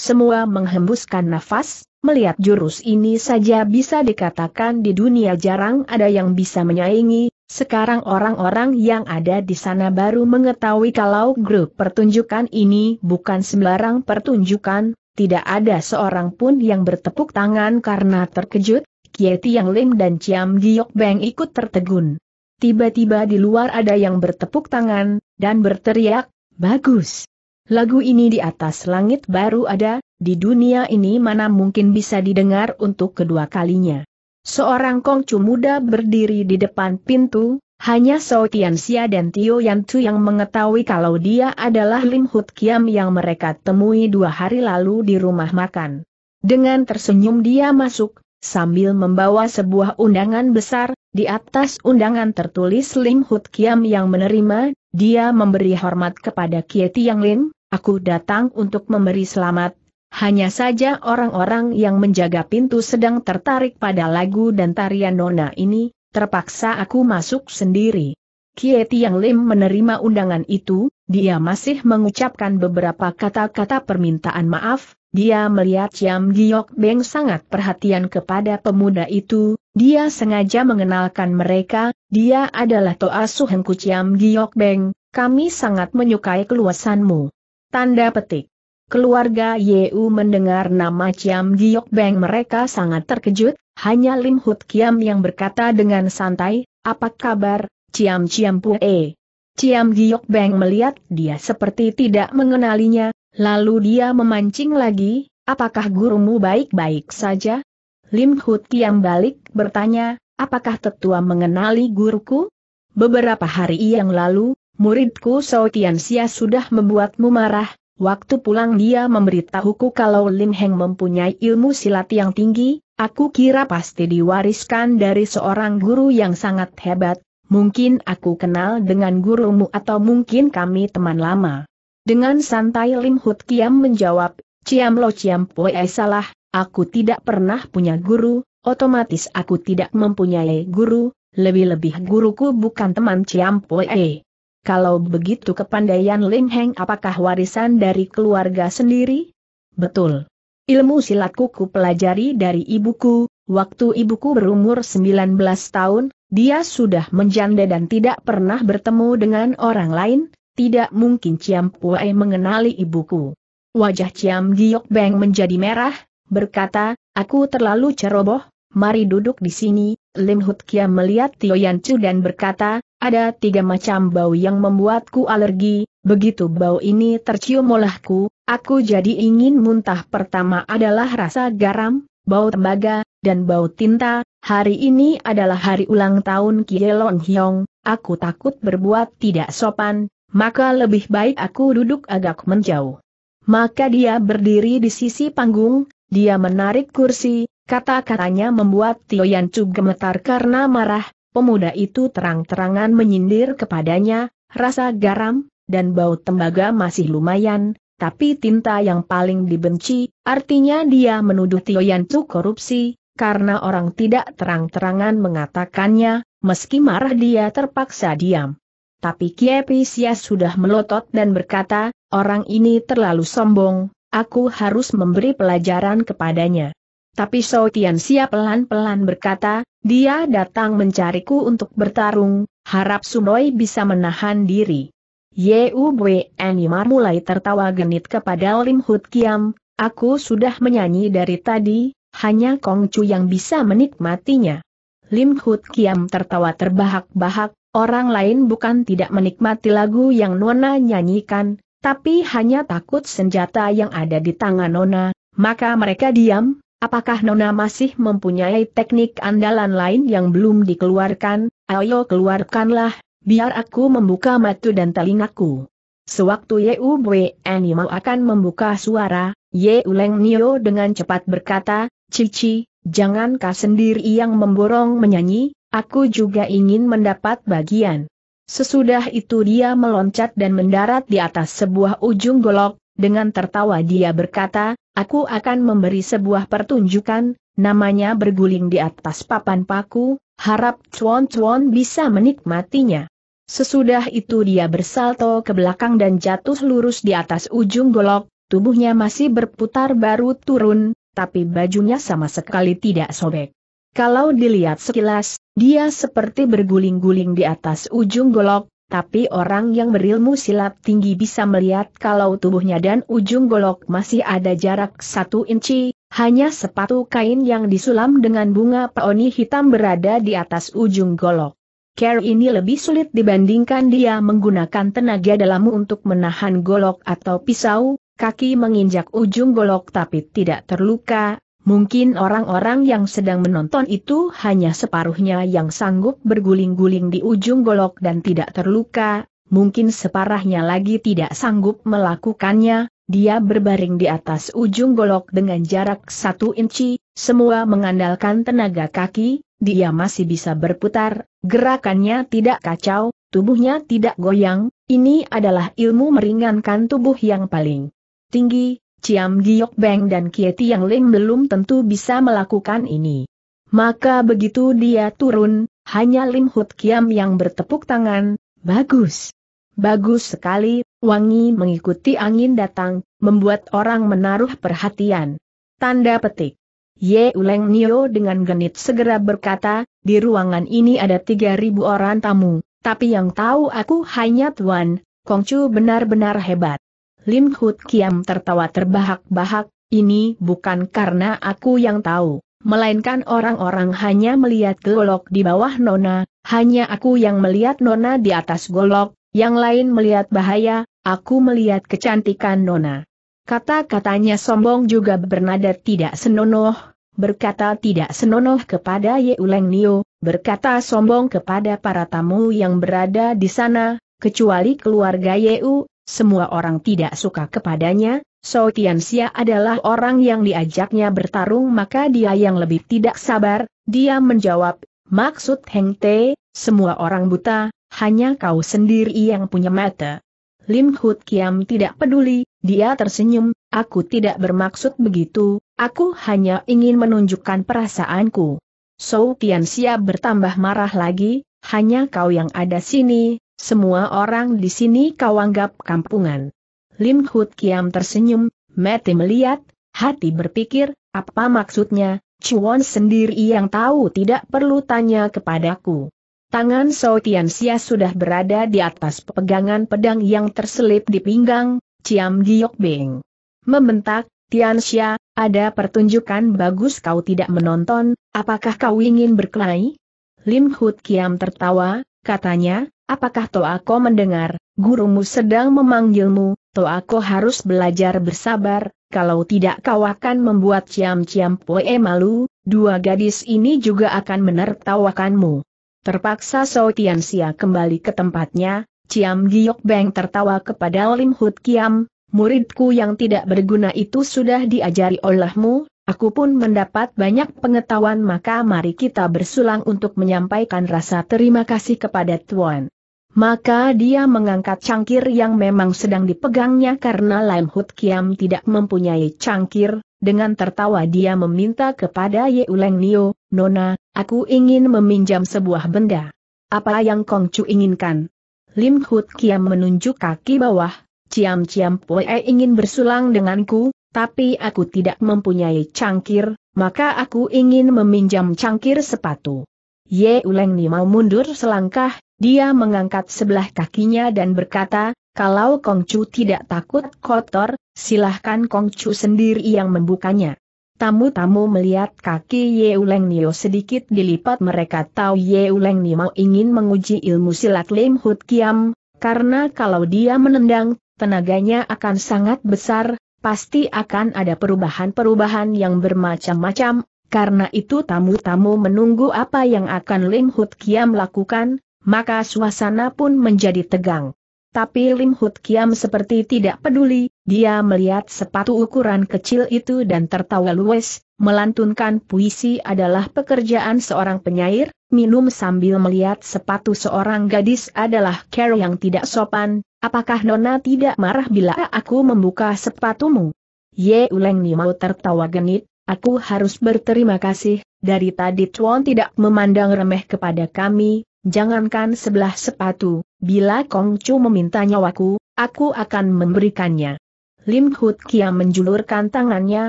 semua menghembuskan nafas, melihat jurus ini saja bisa dikatakan di dunia jarang ada yang bisa menyaingi, sekarang orang-orang yang ada di sana baru mengetahui kalau grup pertunjukan ini bukan sembarang pertunjukan, tidak ada seorang pun yang bertepuk tangan karena terkejut, Kie Yang Lim dan Ciam Giok Beng ikut tertegun. Tiba-tiba di luar ada yang bertepuk tangan, dan berteriak, bagus. Lagu ini di atas langit baru ada, di dunia ini mana mungkin bisa didengar untuk kedua kalinya. Seorang kongcu muda berdiri di depan pintu, hanya Sao Tianxia dan Tio Yantu yang mengetahui kalau dia adalah Lim Hut Kiam yang mereka temui dua hari lalu di rumah makan. Dengan tersenyum dia masuk, sambil membawa sebuah undangan besar, di atas undangan tertulis Lim Hut Kiam yang menerima, dia memberi hormat kepada Kie Tiang Lin, aku datang untuk memberi selamat, hanya saja orang-orang yang menjaga pintu sedang tertarik pada lagu dan tarian nona ini, Terpaksa aku masuk sendiri. Kie yang Lim menerima undangan itu, dia masih mengucapkan beberapa kata-kata permintaan maaf, dia melihat Yam Giok Beng sangat perhatian kepada pemuda itu, dia sengaja mengenalkan mereka, dia adalah Toa Suhengku Yam Giok Beng, kami sangat menyukai keluasanmu. Tanda petik. Keluarga Yeu mendengar nama Ciam Giok Beng mereka sangat terkejut, hanya Lim Hut Kiam yang berkata dengan santai, apa kabar, Ciam Ciam Pue? Ciam Giok Beng melihat dia seperti tidak mengenalinya, lalu dia memancing lagi, apakah gurumu baik-baik saja? Lim Hut Kiam balik bertanya, apakah tetua mengenali guruku? Beberapa hari yang lalu, muridku Tian Sia sudah membuatmu marah, Waktu pulang dia memberitahuku kalau Lim Heng mempunyai ilmu silat yang tinggi, aku kira pasti diwariskan dari seorang guru yang sangat hebat, mungkin aku kenal dengan gurumu atau mungkin kami teman lama. Dengan santai Lim Hut Kiam menjawab, Ciam lo Ciam Poe salah, aku tidak pernah punya guru, otomatis aku tidak mempunyai guru, lebih-lebih guruku bukan teman Ciam Poe. Kalau begitu kepandaian Lim Heng apakah warisan dari keluarga sendiri? Betul. Ilmu silatku ku pelajari dari ibuku, waktu ibuku berumur 19 tahun, dia sudah menjanda dan tidak pernah bertemu dengan orang lain, tidak mungkin Ciam Pue mengenali ibuku. Wajah Ciam Giok Beng menjadi merah, berkata, aku terlalu ceroboh, mari duduk di sini, Lim Hut Kiam melihat Tio Yan Chu dan berkata, ada tiga macam bau yang membuatku alergi, begitu bau ini tercium olehku, aku jadi ingin muntah pertama adalah rasa garam, bau tembaga, dan bau tinta, hari ini adalah hari ulang tahun Kielon Hyong, aku takut berbuat tidak sopan, maka lebih baik aku duduk agak menjauh. Maka dia berdiri di sisi panggung, dia menarik kursi, kata-katanya membuat Tio Yan Chu gemetar karena marah, Pemuda itu terang-terangan menyindir kepadanya, rasa garam, dan bau tembaga masih lumayan, tapi tinta yang paling dibenci, artinya dia menuduh Tio Yancu korupsi, karena orang tidak terang-terangan mengatakannya, meski marah dia terpaksa diam. Tapi Kiepisia sudah melotot dan berkata, orang ini terlalu sombong, aku harus memberi pelajaran kepadanya. Tapi Tian siap pelan-pelan berkata, dia datang mencariku untuk bertarung, harap Sumoy bisa menahan diri. Yeu Bwe Animar mulai tertawa genit kepada Lim Hut Kiam, aku sudah menyanyi dari tadi, hanya Kong Chu yang bisa menikmatinya. Lim Hut Kiam tertawa terbahak-bahak, orang lain bukan tidak menikmati lagu yang Nona nyanyikan, tapi hanya takut senjata yang ada di tangan Nona, maka mereka diam, Apakah Nona masih mempunyai teknik andalan lain yang belum dikeluarkan? Ayo keluarkanlah, biar aku membuka mata dan telingaku. Sewaktu Yeu Bwe mau akan membuka suara, Ye Uleng Nio dengan cepat berkata, Cici, jangan kau sendiri yang memborong menyanyi, aku juga ingin mendapat bagian. Sesudah itu dia meloncat dan mendarat di atas sebuah ujung golok, dengan tertawa dia berkata, Aku akan memberi sebuah pertunjukan, namanya berguling di atas papan paku, harap cuan-cuan bisa menikmatinya. Sesudah itu dia bersalto ke belakang dan jatuh lurus di atas ujung golok, tubuhnya masih berputar baru turun, tapi bajunya sama sekali tidak sobek. Kalau dilihat sekilas, dia seperti berguling-guling di atas ujung golok, tapi orang yang berilmu silat tinggi bisa melihat kalau tubuhnya dan ujung golok masih ada jarak satu inci, hanya sepatu kain yang disulam dengan bunga peoni hitam berada di atas ujung golok. Care ini lebih sulit dibandingkan dia menggunakan tenaga dalam untuk menahan golok atau pisau, kaki menginjak ujung golok tapi tidak terluka, Mungkin orang-orang yang sedang menonton itu hanya separuhnya yang sanggup berguling-guling di ujung golok dan tidak terluka, mungkin separahnya lagi tidak sanggup melakukannya, dia berbaring di atas ujung golok dengan jarak satu inci, semua mengandalkan tenaga kaki, dia masih bisa berputar, gerakannya tidak kacau, tubuhnya tidak goyang, ini adalah ilmu meringankan tubuh yang paling tinggi, Ciam Giok Beng dan Kie yang Ling belum tentu bisa melakukan ini. Maka begitu dia turun, hanya Lim Hut Kiam yang bertepuk tangan, bagus. Bagus sekali, wangi mengikuti angin datang, membuat orang menaruh perhatian. Tanda petik. Ye Uleng Nio dengan genit segera berkata, di ruangan ini ada 3.000 orang tamu, tapi yang tahu aku hanya Tuan, Kongcu benar-benar hebat. Lim Hut Kiam tertawa terbahak-bahak, ini bukan karena aku yang tahu, melainkan orang-orang hanya melihat golok di bawah Nona, hanya aku yang melihat Nona di atas golok, yang lain melihat bahaya, aku melihat kecantikan Nona. Kata-katanya sombong juga bernada tidak senonoh, berkata tidak senonoh kepada Ye Yeuleng Nio, berkata sombong kepada para tamu yang berada di sana, kecuali keluarga Yeu, semua orang tidak suka kepadanya, So Tianxia adalah orang yang diajaknya bertarung maka dia yang lebih tidak sabar, dia menjawab, maksud Heng Te, semua orang buta, hanya kau sendiri yang punya mata. Lim Hut Kiam tidak peduli, dia tersenyum, aku tidak bermaksud begitu, aku hanya ingin menunjukkan perasaanku. So Tianxia bertambah marah lagi, hanya kau yang ada sini, semua orang di sini kau anggap kampungan. Lim Hut Kiam tersenyum, Mete melihat, hati berpikir, apa maksudnya, Chuan sendiri yang tahu tidak perlu tanya kepadaku. Tangan Sao Tian Xia sudah berada di atas pegangan pedang yang terselip di pinggang, Ciam Giok Beng. Membentak, Tian Xia, ada pertunjukan bagus kau tidak menonton, apakah kau ingin berkelahi? Lim Hut Kiam tertawa, katanya, Apakah Toako mendengar, gurumu sedang memanggilmu, Toako harus belajar bersabar, kalau tidak kau akan membuat Ciam-Ciam Poe malu, dua gadis ini juga akan menertawakanmu. Terpaksa So Tianxia kembali ke tempatnya, Ciam Giok Beng tertawa kepada Lim Hut Kiam, muridku yang tidak berguna itu sudah diajari olehmu, aku pun mendapat banyak pengetahuan maka mari kita bersulang untuk menyampaikan rasa terima kasih kepada Tuan. Maka dia mengangkat cangkir yang memang sedang dipegangnya karena Lam Hut Kiam tidak mempunyai cangkir, dengan tertawa dia meminta kepada Ye Uleng Nio, Nona, aku ingin meminjam sebuah benda. Apa yang Kong Chu inginkan? Lim Hut Kiam menunjuk kaki bawah, Ciam Ciam Poe ingin bersulang denganku, tapi aku tidak mempunyai cangkir, maka aku ingin meminjam cangkir sepatu. Ye Uleng Nio mau mundur selangkah, dia mengangkat sebelah kakinya dan berkata, kalau Kongcu tidak takut kotor, silahkan Kongcu sendiri yang membukanya. Tamu-tamu melihat kaki Yeuleng Nio sedikit dilipat mereka tahu Yeuleng Nio ingin menguji ilmu silat Lim Hut Kiam, karena kalau dia menendang, tenaganya akan sangat besar, pasti akan ada perubahan-perubahan yang bermacam-macam, karena itu tamu-tamu menunggu apa yang akan Lim Hut Kiam lakukan, maka suasana pun menjadi tegang. Tapi Lim Hut Kiam seperti tidak peduli, dia melihat sepatu ukuran kecil itu dan tertawa luwes, melantunkan puisi adalah pekerjaan seorang penyair, minum sambil melihat sepatu seorang gadis adalah care yang tidak sopan, apakah Nona tidak marah bila aku membuka sepatumu? Ye Uleng mau tertawa genit, aku harus berterima kasih, dari tadi Tuan tidak memandang remeh kepada kami, Jangankan sebelah sepatu, bila Kong Chu meminta nyawaku, aku akan memberikannya. Lim Hut Kia menjulurkan tangannya,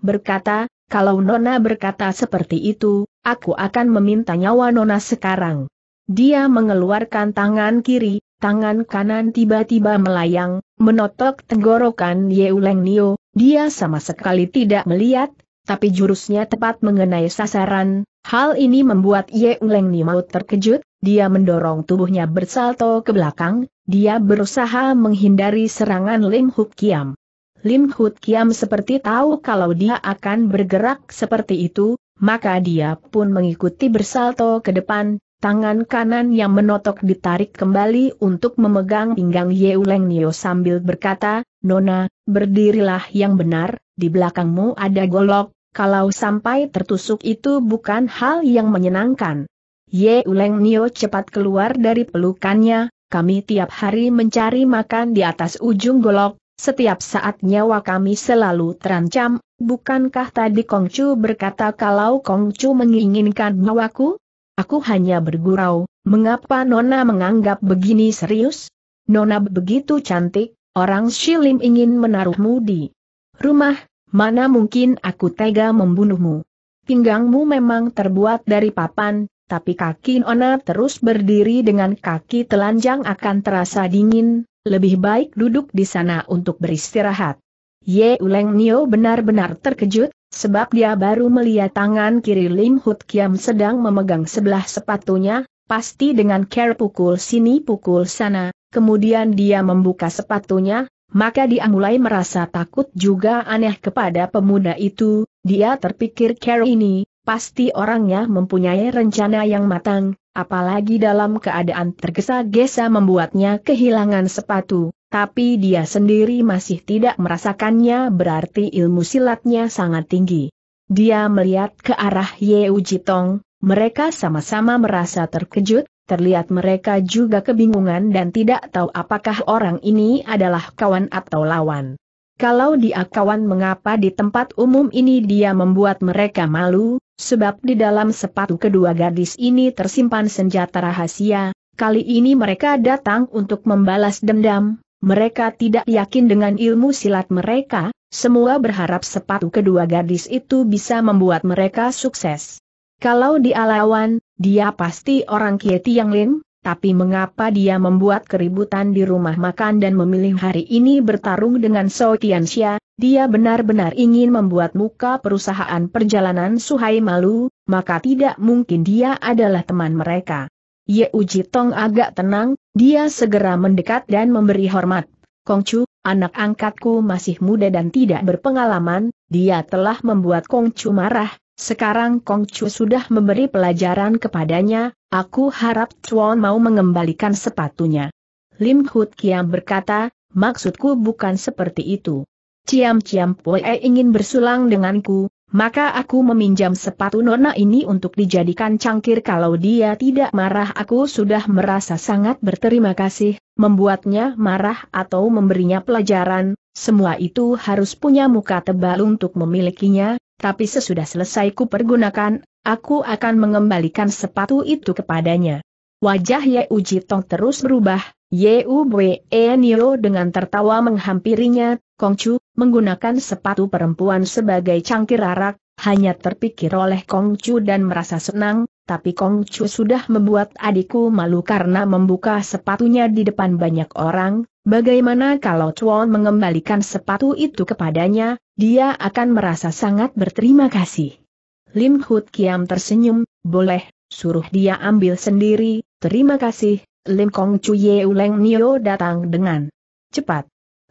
berkata, kalau Nona berkata seperti itu, aku akan meminta nyawa Nona sekarang. Dia mengeluarkan tangan kiri, tangan kanan tiba-tiba melayang, menotok tenggorokan Yeuleng Nio, dia sama sekali tidak melihat, tapi jurusnya tepat mengenai sasaran, hal ini membuat Yeuleng Nio terkejut, dia mendorong tubuhnya bersalto ke belakang, dia berusaha menghindari serangan Lim Huk Kiam. Lim Huk Kiam seperti tahu kalau dia akan bergerak seperti itu, maka dia pun mengikuti bersalto ke depan, tangan kanan yang menotok ditarik kembali untuk memegang pinggang Yeuleng Nio sambil berkata, Nona, berdirilah yang benar, di belakangmu ada golok, kalau sampai tertusuk itu bukan hal yang menyenangkan. Ye Uleng Nio cepat keluar dari pelukannya, kami tiap hari mencari makan di atas ujung golok, setiap saat nyawa kami selalu terancam, bukankah tadi Kongcu berkata kalau Kongcu menginginkan nyawaku? Aku hanya bergurau, mengapa Nona menganggap begini serius? Nona begitu cantik, orang Shilim ingin menaruhmu di rumah, mana mungkin aku tega membunuhmu. Pinggangmu memang terbuat dari papan, tapi kaki Nona terus berdiri dengan kaki telanjang akan terasa dingin, lebih baik duduk di sana untuk beristirahat. Ye Uleng Nio benar-benar terkejut, sebab dia baru melihat tangan kiri Lim Hut Kiam sedang memegang sebelah sepatunya, pasti dengan care pukul sini pukul sana, kemudian dia membuka sepatunya, maka dia mulai merasa takut juga aneh kepada pemuda itu, dia terpikir Care ini, Pasti orangnya mempunyai rencana yang matang, apalagi dalam keadaan tergesa-gesa membuatnya kehilangan sepatu, tapi dia sendiri masih tidak merasakannya berarti ilmu silatnya sangat tinggi. Dia melihat ke arah Ye Ujitong, mereka sama-sama merasa terkejut, terlihat mereka juga kebingungan dan tidak tahu apakah orang ini adalah kawan atau lawan. Kalau dia kawan mengapa di tempat umum ini dia membuat mereka malu, Sebab di dalam sepatu kedua gadis ini tersimpan senjata rahasia, kali ini mereka datang untuk membalas dendam, mereka tidak yakin dengan ilmu silat mereka, semua berharap sepatu kedua gadis itu bisa membuat mereka sukses. Kalau dia lawan, dia pasti orang Kieti yang lim, tapi mengapa dia membuat keributan di rumah makan dan memilih hari ini bertarung dengan So Tianxia, dia benar-benar ingin membuat muka perusahaan perjalanan Suhai malu, maka tidak mungkin dia adalah teman mereka. Ye Uji Tong agak tenang, dia segera mendekat dan memberi hormat. Kongcu, anak angkatku masih muda dan tidak berpengalaman, dia telah membuat Kongcu marah, sekarang Kongcu sudah memberi pelajaran kepadanya, aku harap Chuan mau mengembalikan sepatunya. Lim Hut Kiam berkata, maksudku bukan seperti itu ciam-ciam Poe ingin bersulang denganku, maka aku meminjam sepatu nona ini untuk dijadikan cangkir kalau dia tidak marah aku sudah merasa sangat berterima kasih, membuatnya marah atau memberinya pelajaran, semua itu harus punya muka tebal untuk memilikinya, tapi sesudah selesai ku pergunakan, aku akan mengembalikan sepatu itu kepadanya. Wajah Ye Uji Tong terus berubah, Ye Ube Nio dengan tertawa menghampirinya, Kongcu, menggunakan sepatu perempuan sebagai cangkir arak, hanya terpikir oleh Kongcu dan merasa senang, tapi Kongcu sudah membuat adikku malu karena membuka sepatunya di depan banyak orang, bagaimana kalau Chuan mengembalikan sepatu itu kepadanya, dia akan merasa sangat berterima kasih. Lim Hut Kiam tersenyum, boleh, suruh dia ambil sendiri, terima kasih, Lim Kong Chu Ye Nio datang dengan cepat.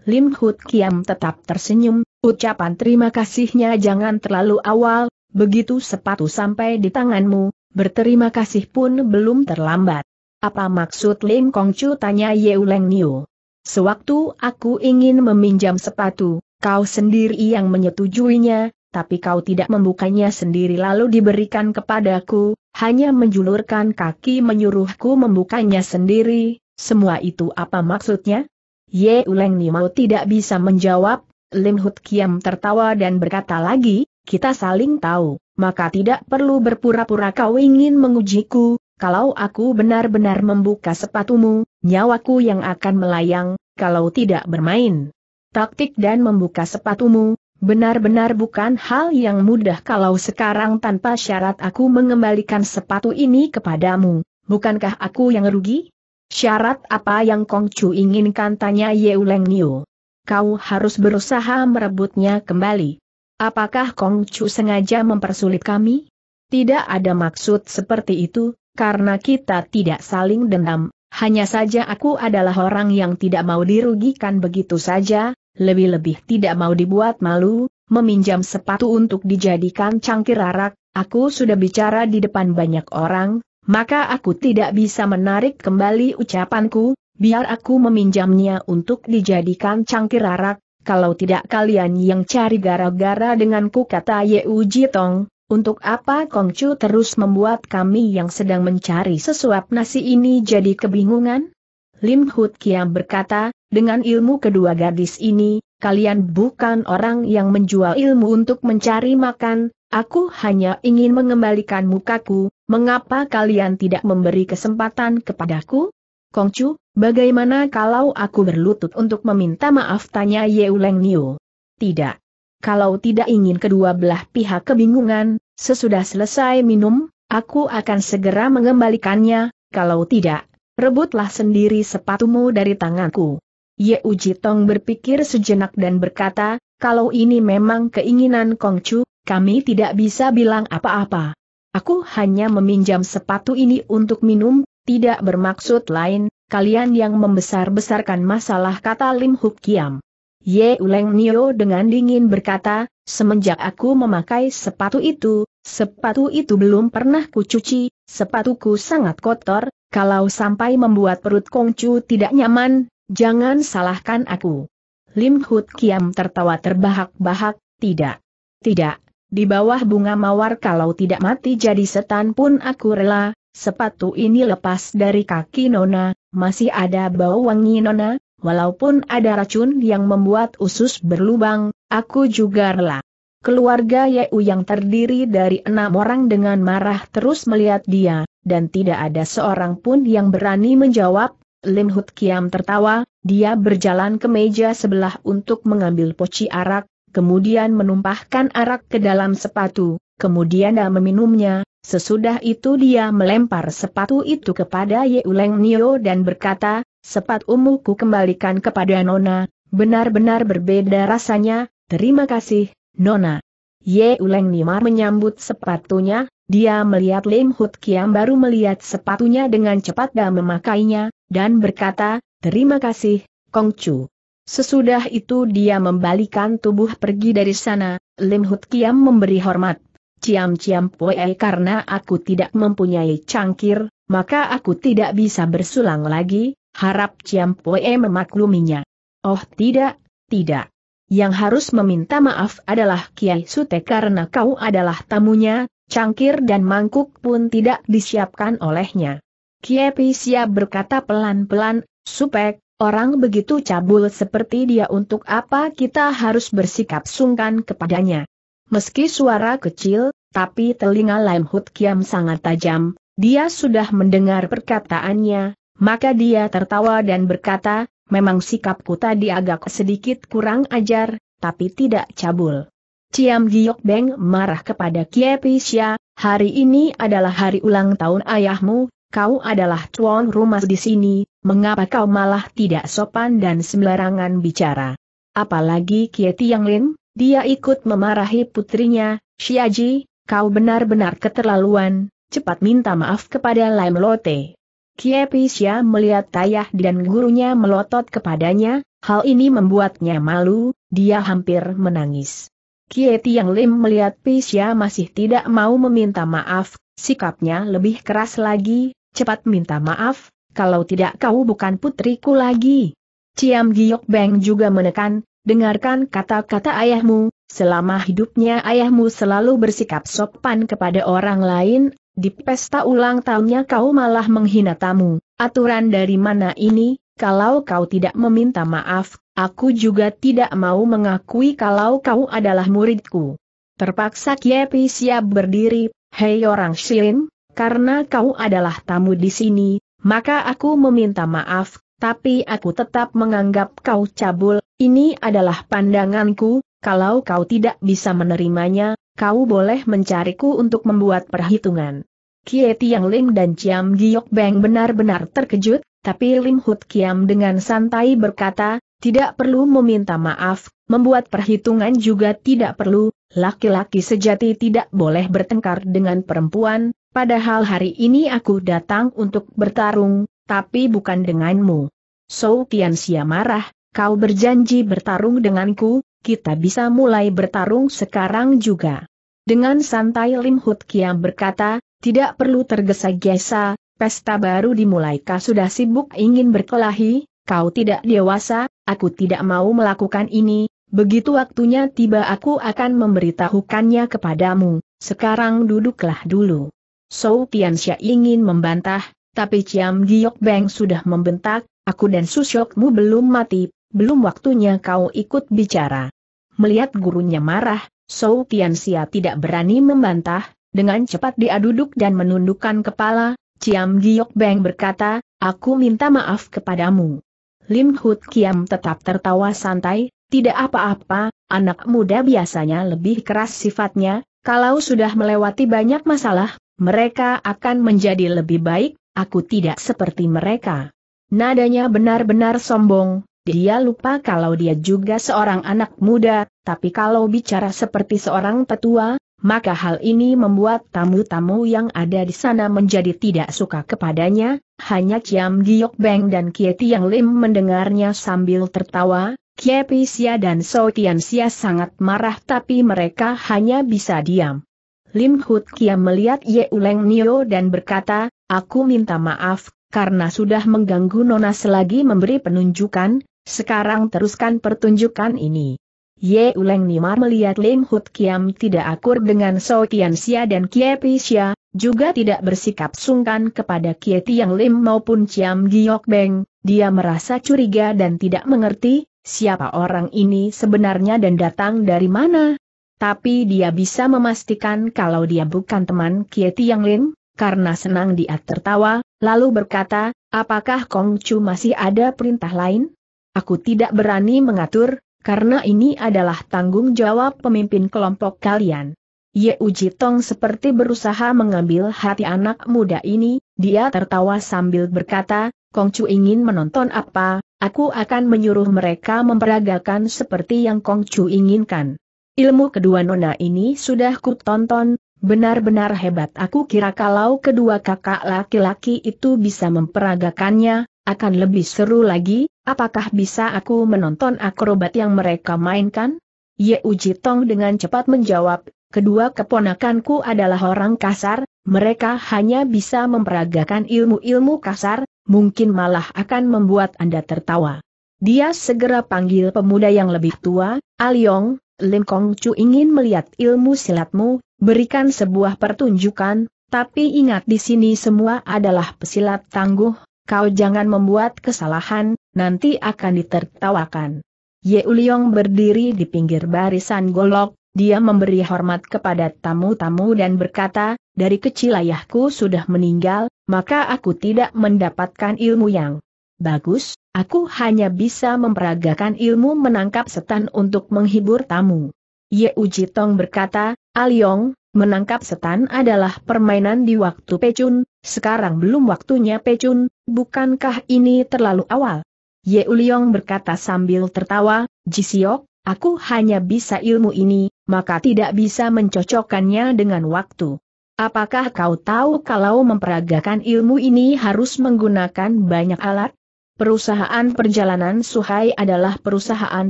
Lim Hut Kiam tetap tersenyum, ucapan terima kasihnya jangan terlalu awal, begitu sepatu sampai di tanganmu, berterima kasih pun belum terlambat. Apa maksud Lim Kong Chu tanya Ye Uleng Niu? Sewaktu aku ingin meminjam sepatu, kau sendiri yang menyetujuinya, tapi kau tidak membukanya sendiri lalu diberikan kepadaku, hanya menjulurkan kaki menyuruhku membukanya sendiri, semua itu apa maksudnya? Ye Uleng Nimau tidak bisa menjawab, Lim Hut Kiam tertawa dan berkata lagi, kita saling tahu, maka tidak perlu berpura-pura kau ingin mengujiku, kalau aku benar-benar membuka sepatumu, nyawaku yang akan melayang, kalau tidak bermain. Taktik dan membuka sepatumu, Benar-benar bukan hal yang mudah kalau sekarang tanpa syarat aku mengembalikan sepatu ini kepadamu, bukankah aku yang rugi? Syarat apa yang Kong Chu inginkan tanya Yeuleng Niu. Kau harus berusaha merebutnya kembali. Apakah Kong Chu sengaja mempersulit kami? Tidak ada maksud seperti itu, karena kita tidak saling dendam, hanya saja aku adalah orang yang tidak mau dirugikan begitu saja, lebih-lebih tidak mau dibuat malu, meminjam sepatu untuk dijadikan cangkir arak, aku sudah bicara di depan banyak orang, maka aku tidak bisa menarik kembali ucapanku, biar aku meminjamnya untuk dijadikan cangkir arak, kalau tidak kalian yang cari gara-gara denganku kata Ye Yeu Tong, untuk apa Kong Kongcu terus membuat kami yang sedang mencari sesuap nasi ini jadi kebingungan? Lim Hut Kiam berkata, dengan ilmu kedua gadis ini, kalian bukan orang yang menjual ilmu untuk mencari makan, aku hanya ingin mengembalikan mukaku, mengapa kalian tidak memberi kesempatan kepadaku? Kongcu, bagaimana kalau aku berlutut untuk meminta maaf tanya Yeuleng Niu? Tidak. Kalau tidak ingin kedua belah pihak kebingungan, sesudah selesai minum, aku akan segera mengembalikannya, kalau tidak, rebutlah sendiri sepatumu dari tanganku. Ye Uji Tong berpikir sejenak dan berkata, kalau ini memang keinginan Kongcu, kami tidak bisa bilang apa-apa. Aku hanya meminjam sepatu ini untuk minum, tidak bermaksud lain, kalian yang membesar-besarkan masalah kata Lim Huk Kiam. Ye Uleng Nio dengan dingin berkata, semenjak aku memakai sepatu itu, sepatu itu belum pernah kucuci, sepatuku sangat kotor, kalau sampai membuat perut Kongcu tidak nyaman, Jangan salahkan aku. Lim Hut Kiam tertawa terbahak-bahak, tidak. Tidak, di bawah bunga mawar kalau tidak mati jadi setan pun aku rela, sepatu ini lepas dari kaki Nona, masih ada bau wangi Nona, walaupun ada racun yang membuat usus berlubang, aku juga rela. Keluarga Yeu yang terdiri dari enam orang dengan marah terus melihat dia, dan tidak ada seorang pun yang berani menjawab, Lim Hut Kiam tertawa, dia berjalan ke meja sebelah untuk mengambil poci arak, kemudian menumpahkan arak ke dalam sepatu, kemudian dia meminumnya, sesudah itu dia melempar sepatu itu kepada Ye Yeuleng Nio dan berkata, sepatumu ku kembalikan kepada Nona, benar-benar berbeda rasanya, terima kasih, Nona. Ye Uleng Nimar menyambut sepatunya, dia melihat Lim Hut Kiam baru melihat sepatunya dengan cepat dan memakainya, dan berkata, Terima kasih, Kong Chu. Sesudah itu dia membalikan tubuh pergi dari sana, Lim Hut Kiam memberi hormat. Ciam-ciam poe karena aku tidak mempunyai cangkir, maka aku tidak bisa bersulang lagi, harap Ciam poe memakluminya. Oh tidak, tidak. Yang harus meminta maaf adalah Kiai Sute karena kau adalah tamunya, cangkir dan mangkuk pun tidak disiapkan olehnya. Kiepi siap berkata pelan-pelan, supek, orang begitu cabul seperti dia untuk apa kita harus bersikap sungkan kepadanya. Meski suara kecil, tapi telinga Lam Hut Kiam sangat tajam, dia sudah mendengar perkataannya, maka dia tertawa dan berkata, memang sikapku tadi agak sedikit kurang ajar, tapi tidak cabul. Ciam Giok Beng marah kepada Kie Pisya, hari ini adalah hari ulang tahun ayahmu, kau adalah tuan rumah di sini, mengapa kau malah tidak sopan dan sembarangan bicara? Apalagi Kie Tiang Lin, dia ikut memarahi putrinya, Xiaji, kau benar-benar keterlaluan, cepat minta maaf kepada Lam Lote. Kie Pisya melihat tayah dan gurunya melotot kepadanya, hal ini membuatnya malu, dia hampir menangis. Kieti yang Lim melihat Pisya masih tidak mau meminta maaf, sikapnya lebih keras lagi, cepat minta maaf, kalau tidak kau bukan putriku lagi. Ciam Giok Beng juga menekan, dengarkan kata-kata ayahmu, selama hidupnya ayahmu selalu bersikap sopan kepada orang lain, di pesta ulang tahunnya kau malah menghina tamu, aturan dari mana ini? kalau kau tidak meminta maaf, aku juga tidak mau mengakui kalau kau adalah muridku. Terpaksa Kiepi siap berdiri, hei orang Shin, karena kau adalah tamu di sini, maka aku meminta maaf, tapi aku tetap menganggap kau cabul, ini adalah pandanganku, kalau kau tidak bisa menerimanya, kau boleh mencariku untuk membuat perhitungan. Kieti Yang Ling dan Ciam Giok Beng benar-benar terkejut, tapi Lim Hut Kiam dengan santai berkata, tidak perlu meminta maaf, membuat perhitungan juga tidak perlu, laki-laki sejati tidak boleh bertengkar dengan perempuan, padahal hari ini aku datang untuk bertarung, tapi bukan denganmu. So Kian Sia marah, kau berjanji bertarung denganku, kita bisa mulai bertarung sekarang juga. Dengan santai Lim Hut Kiam berkata, tidak perlu tergesa-gesa, pesta baru dimulai kau sudah sibuk ingin berkelahi, kau tidak dewasa, aku tidak mau melakukan ini, begitu waktunya tiba aku akan memberitahukannya kepadamu, sekarang duduklah dulu. So Tianxia ingin membantah, tapi Ciam Giok Beng sudah membentak, aku dan Susyokmu belum mati, belum waktunya kau ikut bicara. Melihat gurunya marah, So Tianxia tidak berani membantah, dengan cepat dia duduk dan menundukkan kepala, Ciam Giok Beng berkata, aku minta maaf kepadamu. Lim Hut Kiam tetap tertawa santai, tidak apa-apa, anak muda biasanya lebih keras sifatnya, kalau sudah melewati banyak masalah, mereka akan menjadi lebih baik, aku tidak seperti mereka. Nadanya benar-benar sombong, dia lupa kalau dia juga seorang anak muda, tapi kalau bicara seperti seorang petua, maka hal ini membuat tamu-tamu yang ada di sana menjadi tidak suka kepadanya, hanya Ciam Giok Beng dan Kie Tiang Lim mendengarnya sambil tertawa, Kie Pisia dan So Tian Sia sangat marah tapi mereka hanya bisa diam. Lim Hut Kia melihat Ye Uleng Nio dan berkata, aku minta maaf, karena sudah mengganggu Nona selagi memberi penunjukan, sekarang teruskan pertunjukan ini. Ye Uleng Nimar melihat Lim Hut Kiam tidak akur dengan So Tian Xia dan Kie Pisha, juga tidak bersikap sungkan kepada Kie Tiang Lim maupun Ciam Giok Beng, dia merasa curiga dan tidak mengerti, siapa orang ini sebenarnya dan datang dari mana. Tapi dia bisa memastikan kalau dia bukan teman Kie Tiang Lim, karena senang dia tertawa, lalu berkata, apakah Kong Chu masih ada perintah lain? Aku tidak berani mengatur, karena ini adalah tanggung jawab pemimpin kelompok kalian. Ye Uji Tong seperti berusaha mengambil hati anak muda ini, dia tertawa sambil berkata, Kongcu ingin menonton apa, aku akan menyuruh mereka memperagakan seperti yang Kongcu inginkan. Ilmu kedua nona ini sudah kutonton, benar-benar hebat aku kira kalau kedua kakak laki-laki itu bisa memperagakannya, akan lebih seru lagi, apakah bisa aku menonton akrobat yang mereka mainkan? Ye Uji Tong dengan cepat menjawab, kedua keponakanku adalah orang kasar, mereka hanya bisa memperagakan ilmu-ilmu kasar, mungkin malah akan membuat Anda tertawa. Dia segera panggil pemuda yang lebih tua, Aliong, ah Lim Kong Chu ingin melihat ilmu silatmu, berikan sebuah pertunjukan, tapi ingat di sini semua adalah pesilat tangguh, Kau jangan membuat kesalahan, nanti akan ditertawakan. Ye Uliong berdiri di pinggir barisan golok, dia memberi hormat kepada tamu-tamu dan berkata, dari kecil ayahku sudah meninggal, maka aku tidak mendapatkan ilmu yang bagus, aku hanya bisa memperagakan ilmu menangkap setan untuk menghibur tamu. Ye Tong berkata, Aliong, Menangkap setan adalah permainan di waktu pecun, sekarang belum waktunya pecun, bukankah ini terlalu awal? Ye Uliong berkata sambil tertawa, Jisiok, aku hanya bisa ilmu ini, maka tidak bisa mencocokkannya dengan waktu. Apakah kau tahu kalau memperagakan ilmu ini harus menggunakan banyak alat? Perusahaan perjalanan Suhai adalah perusahaan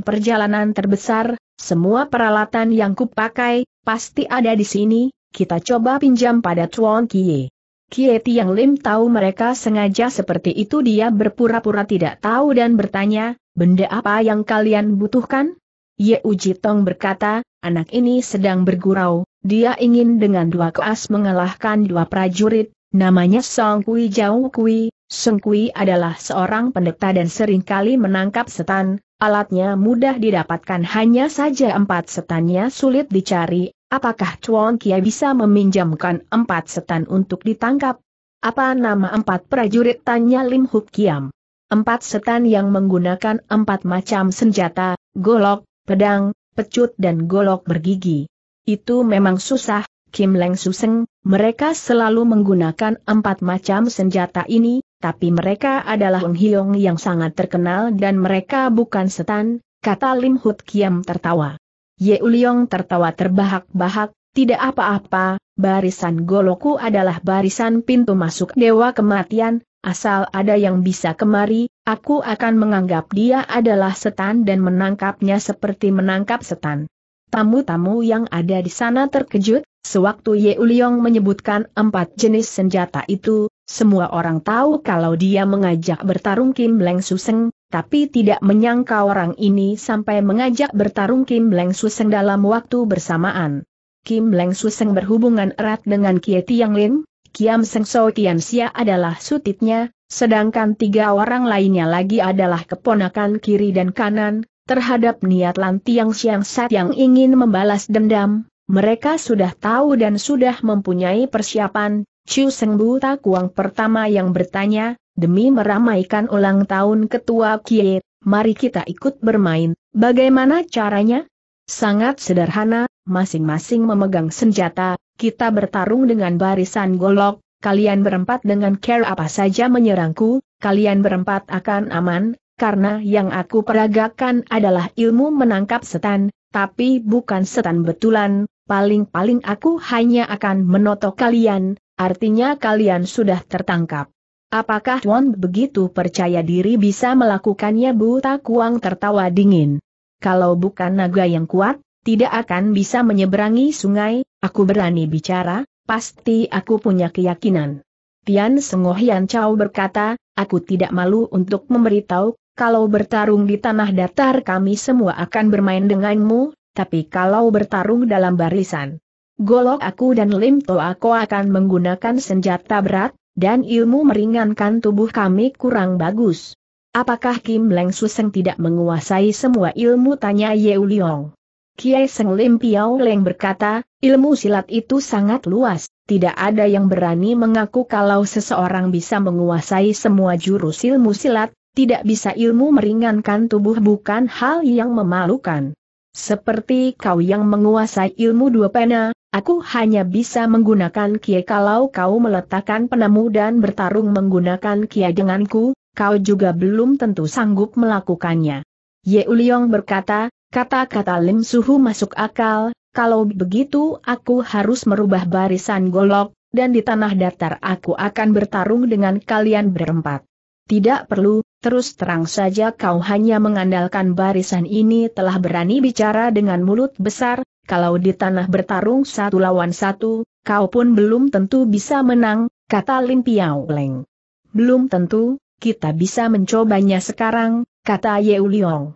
perjalanan terbesar, semua peralatan yang kupakai, pasti ada di sini, kita coba pinjam pada Tuan Kie. Kie Tiang Lim tahu mereka sengaja seperti itu dia berpura-pura tidak tahu dan bertanya, benda apa yang kalian butuhkan? Ye Uji Tong berkata, anak ini sedang bergurau, dia ingin dengan dua koas mengalahkan dua prajurit, Namanya Song Kui Jauh Kui, Song Kui adalah seorang pendeta dan seringkali menangkap setan, alatnya mudah didapatkan hanya saja empat setannya sulit dicari, apakah Chuan Kia bisa meminjamkan empat setan untuk ditangkap? Apa nama empat prajurit tanya Lim Huk Kiam? Empat setan yang menggunakan empat macam senjata, golok, pedang, pecut dan golok bergigi. Itu memang susah, Kim Leng Suseng, mereka selalu menggunakan empat macam senjata ini, tapi mereka adalah Hong Hiong yang sangat terkenal dan mereka bukan setan, kata Lim Hut Kiam tertawa. Ye Uliong tertawa terbahak-bahak, tidak apa-apa, barisan Goloku adalah barisan pintu masuk Dewa Kematian, asal ada yang bisa kemari, aku akan menganggap dia adalah setan dan menangkapnya seperti menangkap setan. Tamu-tamu yang ada di sana terkejut, Sewaktu Ye Uliong menyebutkan empat jenis senjata itu, semua orang tahu kalau dia mengajak bertarung Kim Leng Suseng, tapi tidak menyangka orang ini sampai mengajak bertarung Kim Leng Suseng dalam waktu bersamaan. Kim Leng Suseng berhubungan erat dengan Kie Tiang Lin, Kiam Seng So Kian Sia adalah sutitnya, sedangkan tiga orang lainnya lagi adalah keponakan kiri dan kanan, terhadap niat Lan Tiang Siang Sat yang ingin membalas dendam, mereka sudah tahu dan sudah mempunyai persiapan, Chiu Seng Buta Kuang pertama yang bertanya, demi meramaikan ulang tahun ketua Kie, mari kita ikut bermain, bagaimana caranya? Sangat sederhana, masing-masing memegang senjata, kita bertarung dengan barisan golok, kalian berempat dengan care apa saja menyerangku, kalian berempat akan aman, karena yang aku peragakan adalah ilmu menangkap setan, tapi bukan setan betulan, paling-paling aku hanya akan menotok kalian, artinya kalian sudah tertangkap. Apakah Tuan begitu percaya diri bisa melakukannya Buta Kuang tertawa dingin? Kalau bukan naga yang kuat, tidak akan bisa menyeberangi sungai, aku berani bicara, pasti aku punya keyakinan. Tian Sengohian Chow berkata, aku tidak malu untuk memberitahu, kalau bertarung di tanah datar kami semua akan bermain denganmu, tapi kalau bertarung dalam barisan, golok aku dan Lim aku akan menggunakan senjata berat, dan ilmu meringankan tubuh kami kurang bagus. Apakah Kim Leng Suseng tidak menguasai semua ilmu tanya Yeu Liong? Kiai Seng Lim Piao Leng berkata, ilmu silat itu sangat luas, tidak ada yang berani mengaku kalau seseorang bisa menguasai semua jurus ilmu silat, tidak bisa ilmu meringankan tubuh bukan hal yang memalukan. Seperti kau yang menguasai ilmu dua pena, aku hanya bisa menggunakan kia kalau kau meletakkan penamu dan bertarung menggunakan kia denganku, kau juga belum tentu sanggup melakukannya. Ye Uliong berkata, kata-kata Lim Suhu masuk akal, kalau begitu aku harus merubah barisan golok, dan di tanah datar aku akan bertarung dengan kalian berempat. Tidak perlu, Terus terang saja kau hanya mengandalkan barisan ini telah berani bicara dengan mulut besar, kalau di tanah bertarung satu lawan satu, kau pun belum tentu bisa menang, kata Lin Piao Leng. Belum tentu, kita bisa mencobanya sekarang, kata Ye Uliong.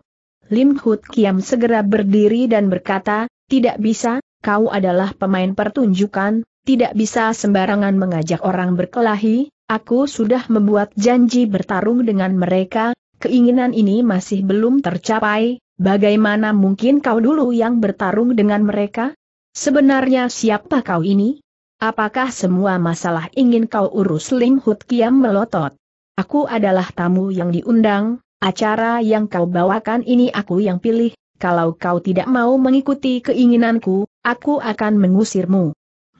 Lim Hut Kiam segera berdiri dan berkata, tidak bisa, kau adalah pemain pertunjukan, tidak bisa sembarangan mengajak orang berkelahi, Aku sudah membuat janji bertarung dengan mereka, keinginan ini masih belum tercapai, bagaimana mungkin kau dulu yang bertarung dengan mereka? Sebenarnya siapa kau ini? Apakah semua masalah ingin kau urus Lim Hut Kiam melotot? Aku adalah tamu yang diundang, acara yang kau bawakan ini aku yang pilih, kalau kau tidak mau mengikuti keinginanku, aku akan mengusirmu.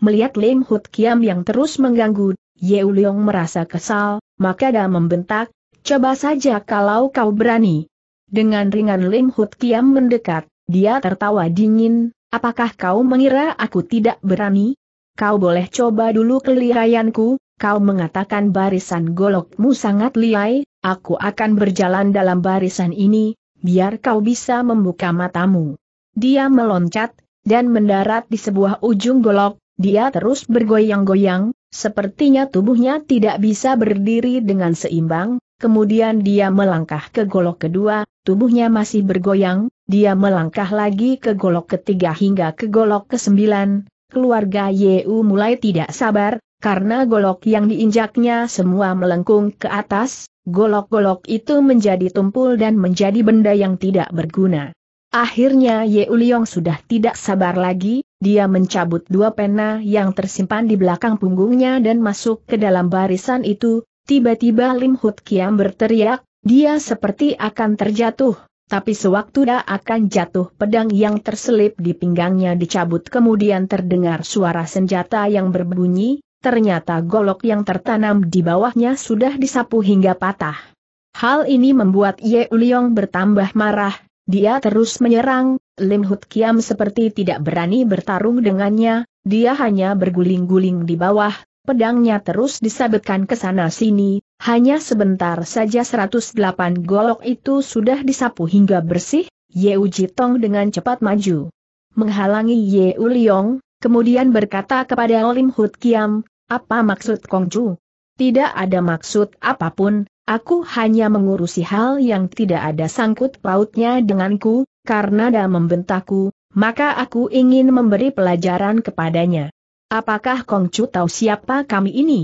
Melihat Lim Hut Kiam yang terus mengganggu, Yeu Uliong merasa kesal, maka dia membentak, coba saja kalau kau berani. Dengan ringan Lim Hut Kiam mendekat, dia tertawa dingin, apakah kau mengira aku tidak berani? Kau boleh coba dulu kelirayanku. kau mengatakan barisan golokmu sangat liai, aku akan berjalan dalam barisan ini, biar kau bisa membuka matamu. Dia meloncat, dan mendarat di sebuah ujung golok, dia terus bergoyang-goyang, Sepertinya tubuhnya tidak bisa berdiri dengan seimbang, kemudian dia melangkah ke golok kedua, tubuhnya masih bergoyang, dia melangkah lagi ke golok ketiga hingga ke golok kesembilan. Keluarga Yeu mulai tidak sabar, karena golok yang diinjaknya semua melengkung ke atas, golok-golok itu menjadi tumpul dan menjadi benda yang tidak berguna. Akhirnya Yeu Liong sudah tidak sabar lagi, dia mencabut dua pena yang tersimpan di belakang punggungnya dan masuk ke dalam barisan itu, tiba-tiba Lim Hut Kiam berteriak, dia seperti akan terjatuh, tapi sewaktu dia akan jatuh pedang yang terselip di pinggangnya dicabut kemudian terdengar suara senjata yang berbunyi, ternyata golok yang tertanam di bawahnya sudah disapu hingga patah. Hal ini membuat Ye Uliong bertambah marah, dia terus menyerang, Lim Hut Kiam seperti tidak berani bertarung dengannya, dia hanya berguling-guling di bawah, pedangnya terus disabetkan ke sana-sini, hanya sebentar saja 108 golok itu sudah disapu hingga bersih, Ye Uji Tong dengan cepat maju. Menghalangi Ye Uliong, kemudian berkata kepada Lim Hut Kiam, apa maksud Kongju? Tidak ada maksud apapun, Aku hanya mengurusi hal yang tidak ada sangkut pautnya denganku, karena dia membentakku, maka aku ingin memberi pelajaran kepadanya. Apakah Kongcu tahu siapa kami ini?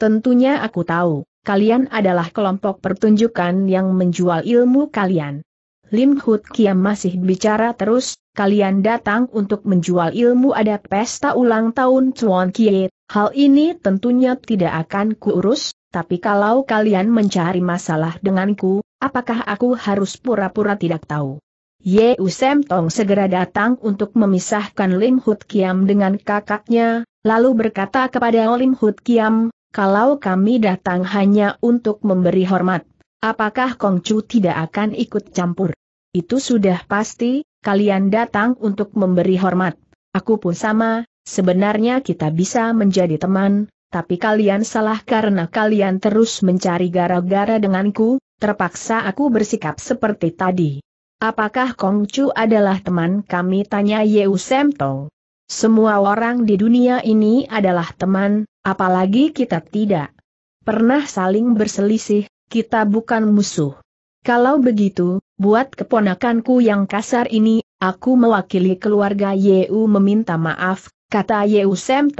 Tentunya aku tahu, kalian adalah kelompok pertunjukan yang menjual ilmu kalian. Lim Hut Kiam masih bicara terus, kalian datang untuk menjual ilmu ada pesta ulang tahun Chuan Kie, hal ini tentunya tidak akan kuurus, tapi kalau kalian mencari masalah denganku, apakah aku harus pura-pura tidak tahu? Ye Usem Tong segera datang untuk memisahkan Lim Hut Kiam dengan kakaknya, lalu berkata kepada Lim Hut Kiam, kalau kami datang hanya untuk memberi hormat, apakah Kong Chu tidak akan ikut campur? Itu sudah pasti, kalian datang untuk memberi hormat. Aku pun sama, sebenarnya kita bisa menjadi teman, tapi kalian salah karena kalian terus mencari gara-gara denganku, terpaksa aku bersikap seperti tadi. Apakah Kongcu adalah teman kami? Tanya Yeu Sem Semua orang di dunia ini adalah teman, apalagi kita tidak pernah saling berselisih, kita bukan musuh. Kalau begitu, buat keponakanku yang kasar ini, aku mewakili keluarga Yeu meminta maaf, kata Yeu Sem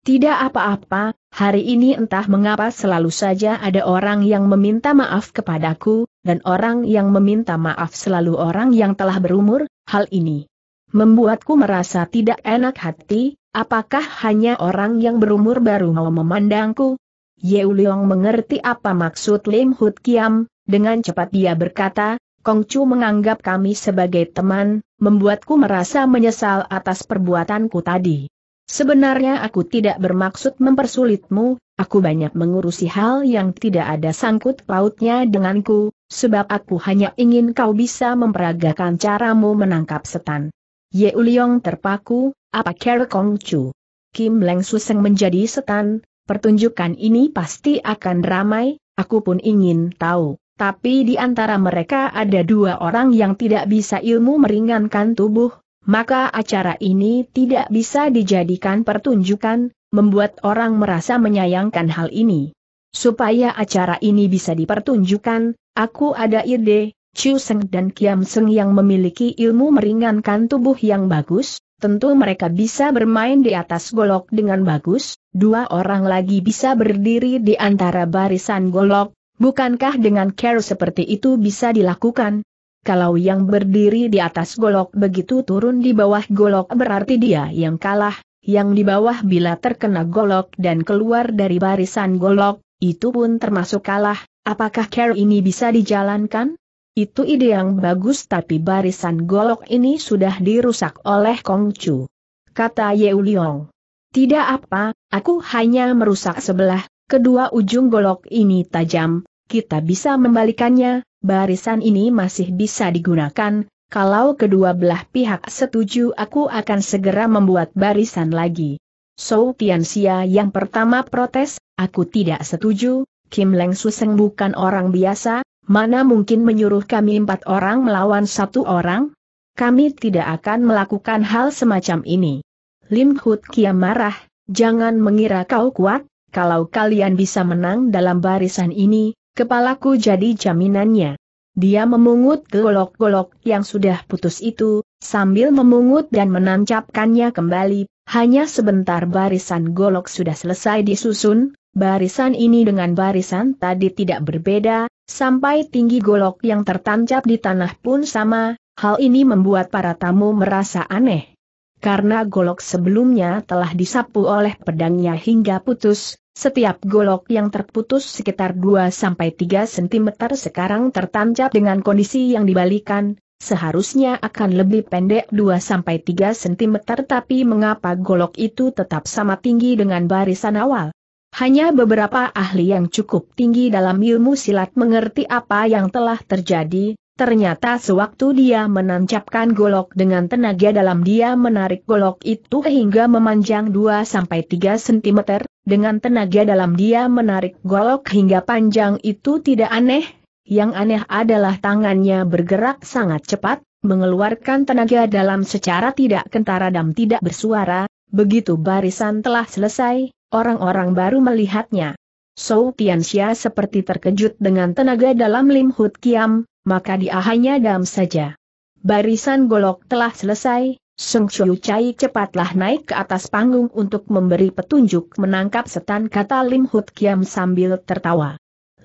tidak apa-apa, hari ini entah mengapa selalu saja ada orang yang meminta maaf kepadaku, dan orang yang meminta maaf selalu orang yang telah berumur, hal ini membuatku merasa tidak enak hati, apakah hanya orang yang berumur baru mau memandangku? Yeu Leong mengerti apa maksud Lim Hut Kiam, dengan cepat dia berkata, Kongcu menganggap kami sebagai teman, membuatku merasa menyesal atas perbuatanku tadi. Sebenarnya aku tidak bermaksud mempersulitmu, aku banyak mengurusi hal yang tidak ada sangkut pautnya denganku, sebab aku hanya ingin kau bisa memperagakan caramu menangkap setan. Ye Uliong terpaku, apa care Kong Chu? Kim Leng Suseng menjadi setan, pertunjukan ini pasti akan ramai, aku pun ingin tahu. Tapi di antara mereka ada dua orang yang tidak bisa ilmu meringankan tubuh, maka acara ini tidak bisa dijadikan pertunjukan, membuat orang merasa menyayangkan hal ini. Supaya acara ini bisa dipertunjukkan, aku ada ide, Chu Seng dan Kiam Seng yang memiliki ilmu meringankan tubuh yang bagus, tentu mereka bisa bermain di atas golok dengan bagus, dua orang lagi bisa berdiri di antara barisan golok, bukankah dengan care seperti itu bisa dilakukan? Kalau yang berdiri di atas golok begitu turun di bawah golok berarti dia yang kalah, yang di bawah bila terkena golok dan keluar dari barisan golok, itu pun termasuk kalah, apakah care ini bisa dijalankan? Itu ide yang bagus tapi barisan golok ini sudah dirusak oleh Kong Chu. Kata Yeu Liong. Tidak apa, aku hanya merusak sebelah, kedua ujung golok ini tajam, kita bisa membalikannya, barisan ini masih bisa digunakan, kalau kedua belah pihak setuju aku akan segera membuat barisan lagi. Sou Tianxia yang pertama protes, aku tidak setuju, Kim Leng Suseng bukan orang biasa, mana mungkin menyuruh kami empat orang melawan satu orang? Kami tidak akan melakukan hal semacam ini. Lim Hut Kia marah, jangan mengira kau kuat, kalau kalian bisa menang dalam barisan ini, Kepalaku jadi jaminannya. Dia memungut golok-golok yang sudah putus itu, sambil memungut dan menancapkannya kembali, hanya sebentar barisan golok sudah selesai disusun, barisan ini dengan barisan tadi tidak berbeda, sampai tinggi golok yang tertancap di tanah pun sama, hal ini membuat para tamu merasa aneh. Karena golok sebelumnya telah disapu oleh pedangnya hingga putus, setiap golok yang terputus sekitar 2-3 cm sekarang tertancap dengan kondisi yang dibalikan, seharusnya akan lebih pendek 2-3 cm tapi mengapa golok itu tetap sama tinggi dengan barisan awal? Hanya beberapa ahli yang cukup tinggi dalam ilmu silat mengerti apa yang telah terjadi, Ternyata sewaktu dia menancapkan golok dengan tenaga dalam dia menarik golok itu hingga memanjang 2-3 cm, dengan tenaga dalam dia menarik golok hingga panjang itu tidak aneh, yang aneh adalah tangannya bergerak sangat cepat, mengeluarkan tenaga dalam secara tidak kentara dan tidak bersuara, begitu barisan telah selesai, orang-orang baru melihatnya. So Tianxia seperti terkejut dengan tenaga dalam Lim Hut Kiam, maka dia hanya dam saja. Barisan golok telah selesai, Sung Chiu Chai cepatlah naik ke atas panggung untuk memberi petunjuk menangkap setan kata Lim Hut Kiam sambil tertawa.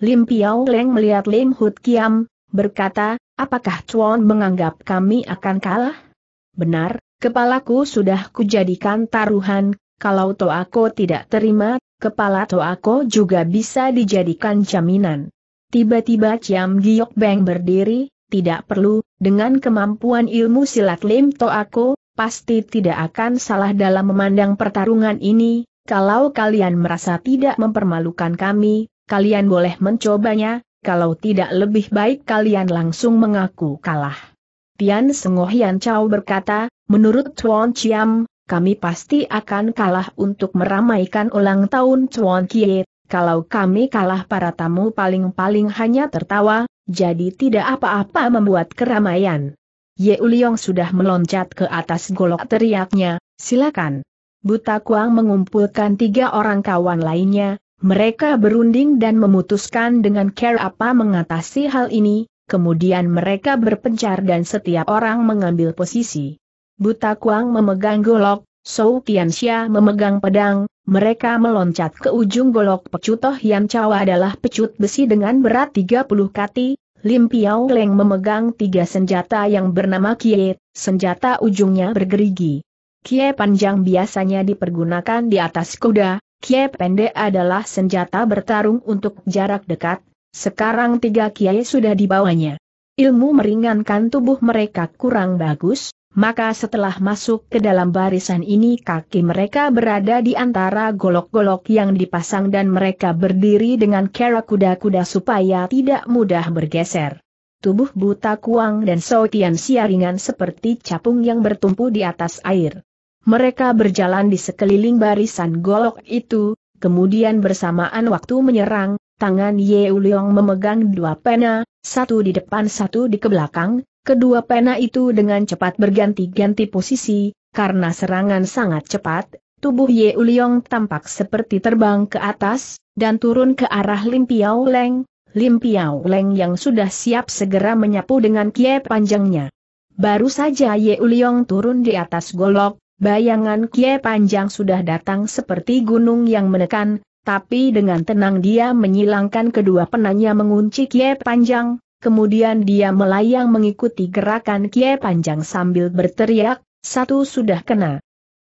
Lim Piao Leng melihat Lim Hut Kiam, berkata, apakah Chuan menganggap kami akan kalah? Benar, kepalaku sudah kujadikan taruhan, kalau Toako tidak terima, kepala Toako juga bisa dijadikan jaminan. Tiba-tiba Ciam Giok Beng berdiri, tidak perlu, dengan kemampuan ilmu silat Lim To aku, pasti tidak akan salah dalam memandang pertarungan ini, kalau kalian merasa tidak mempermalukan kami, kalian boleh mencobanya, kalau tidak lebih baik kalian langsung mengaku kalah. Tian Sengoh Yan Chao berkata, menurut Tuan Ciam, kami pasti akan kalah untuk meramaikan ulang tahun Tuan Kiet, kalau kami kalah para tamu paling-paling hanya tertawa, jadi tidak apa-apa membuat keramaian. Ye Uliong sudah meloncat ke atas golok teriaknya, silakan. Buta Kuang mengumpulkan tiga orang kawan lainnya, mereka berunding dan memutuskan dengan care apa mengatasi hal ini, kemudian mereka berpencar dan setiap orang mengambil posisi. Buta Kuang memegang golok, Sou Tianxia memegang pedang, mereka meloncat ke ujung golok pecutoh yang Yan adalah pecut besi dengan berat 30 kati, Lim Piao Leng memegang tiga senjata yang bernama Kie, senjata ujungnya bergerigi. Kie panjang biasanya dipergunakan di atas kuda, Kie pendek adalah senjata bertarung untuk jarak dekat, sekarang tiga Kie sudah dibawanya. Ilmu meringankan tubuh mereka kurang bagus, maka setelah masuk ke dalam barisan ini kaki mereka berada di antara golok-golok yang dipasang dan mereka berdiri dengan kera kuda-kuda supaya tidak mudah bergeser. Tubuh buta kuang dan sotian siaringan seperti capung yang bertumpu di atas air. Mereka berjalan di sekeliling barisan golok itu, kemudian bersamaan waktu menyerang, tangan Ye Uliong memegang dua pena, satu di depan satu di kebelakang, Kedua pena itu dengan cepat berganti-ganti posisi, karena serangan sangat cepat, tubuh Ye Uliong tampak seperti terbang ke atas, dan turun ke arah Lim Piao Leng, Lim Piao Leng yang sudah siap segera menyapu dengan kie panjangnya. Baru saja Ye Uliong turun di atas golok, bayangan kie panjang sudah datang seperti gunung yang menekan, tapi dengan tenang dia menyilangkan kedua penanya mengunci kie panjang, kemudian dia melayang mengikuti gerakan Kie Panjang sambil berteriak, satu sudah kena.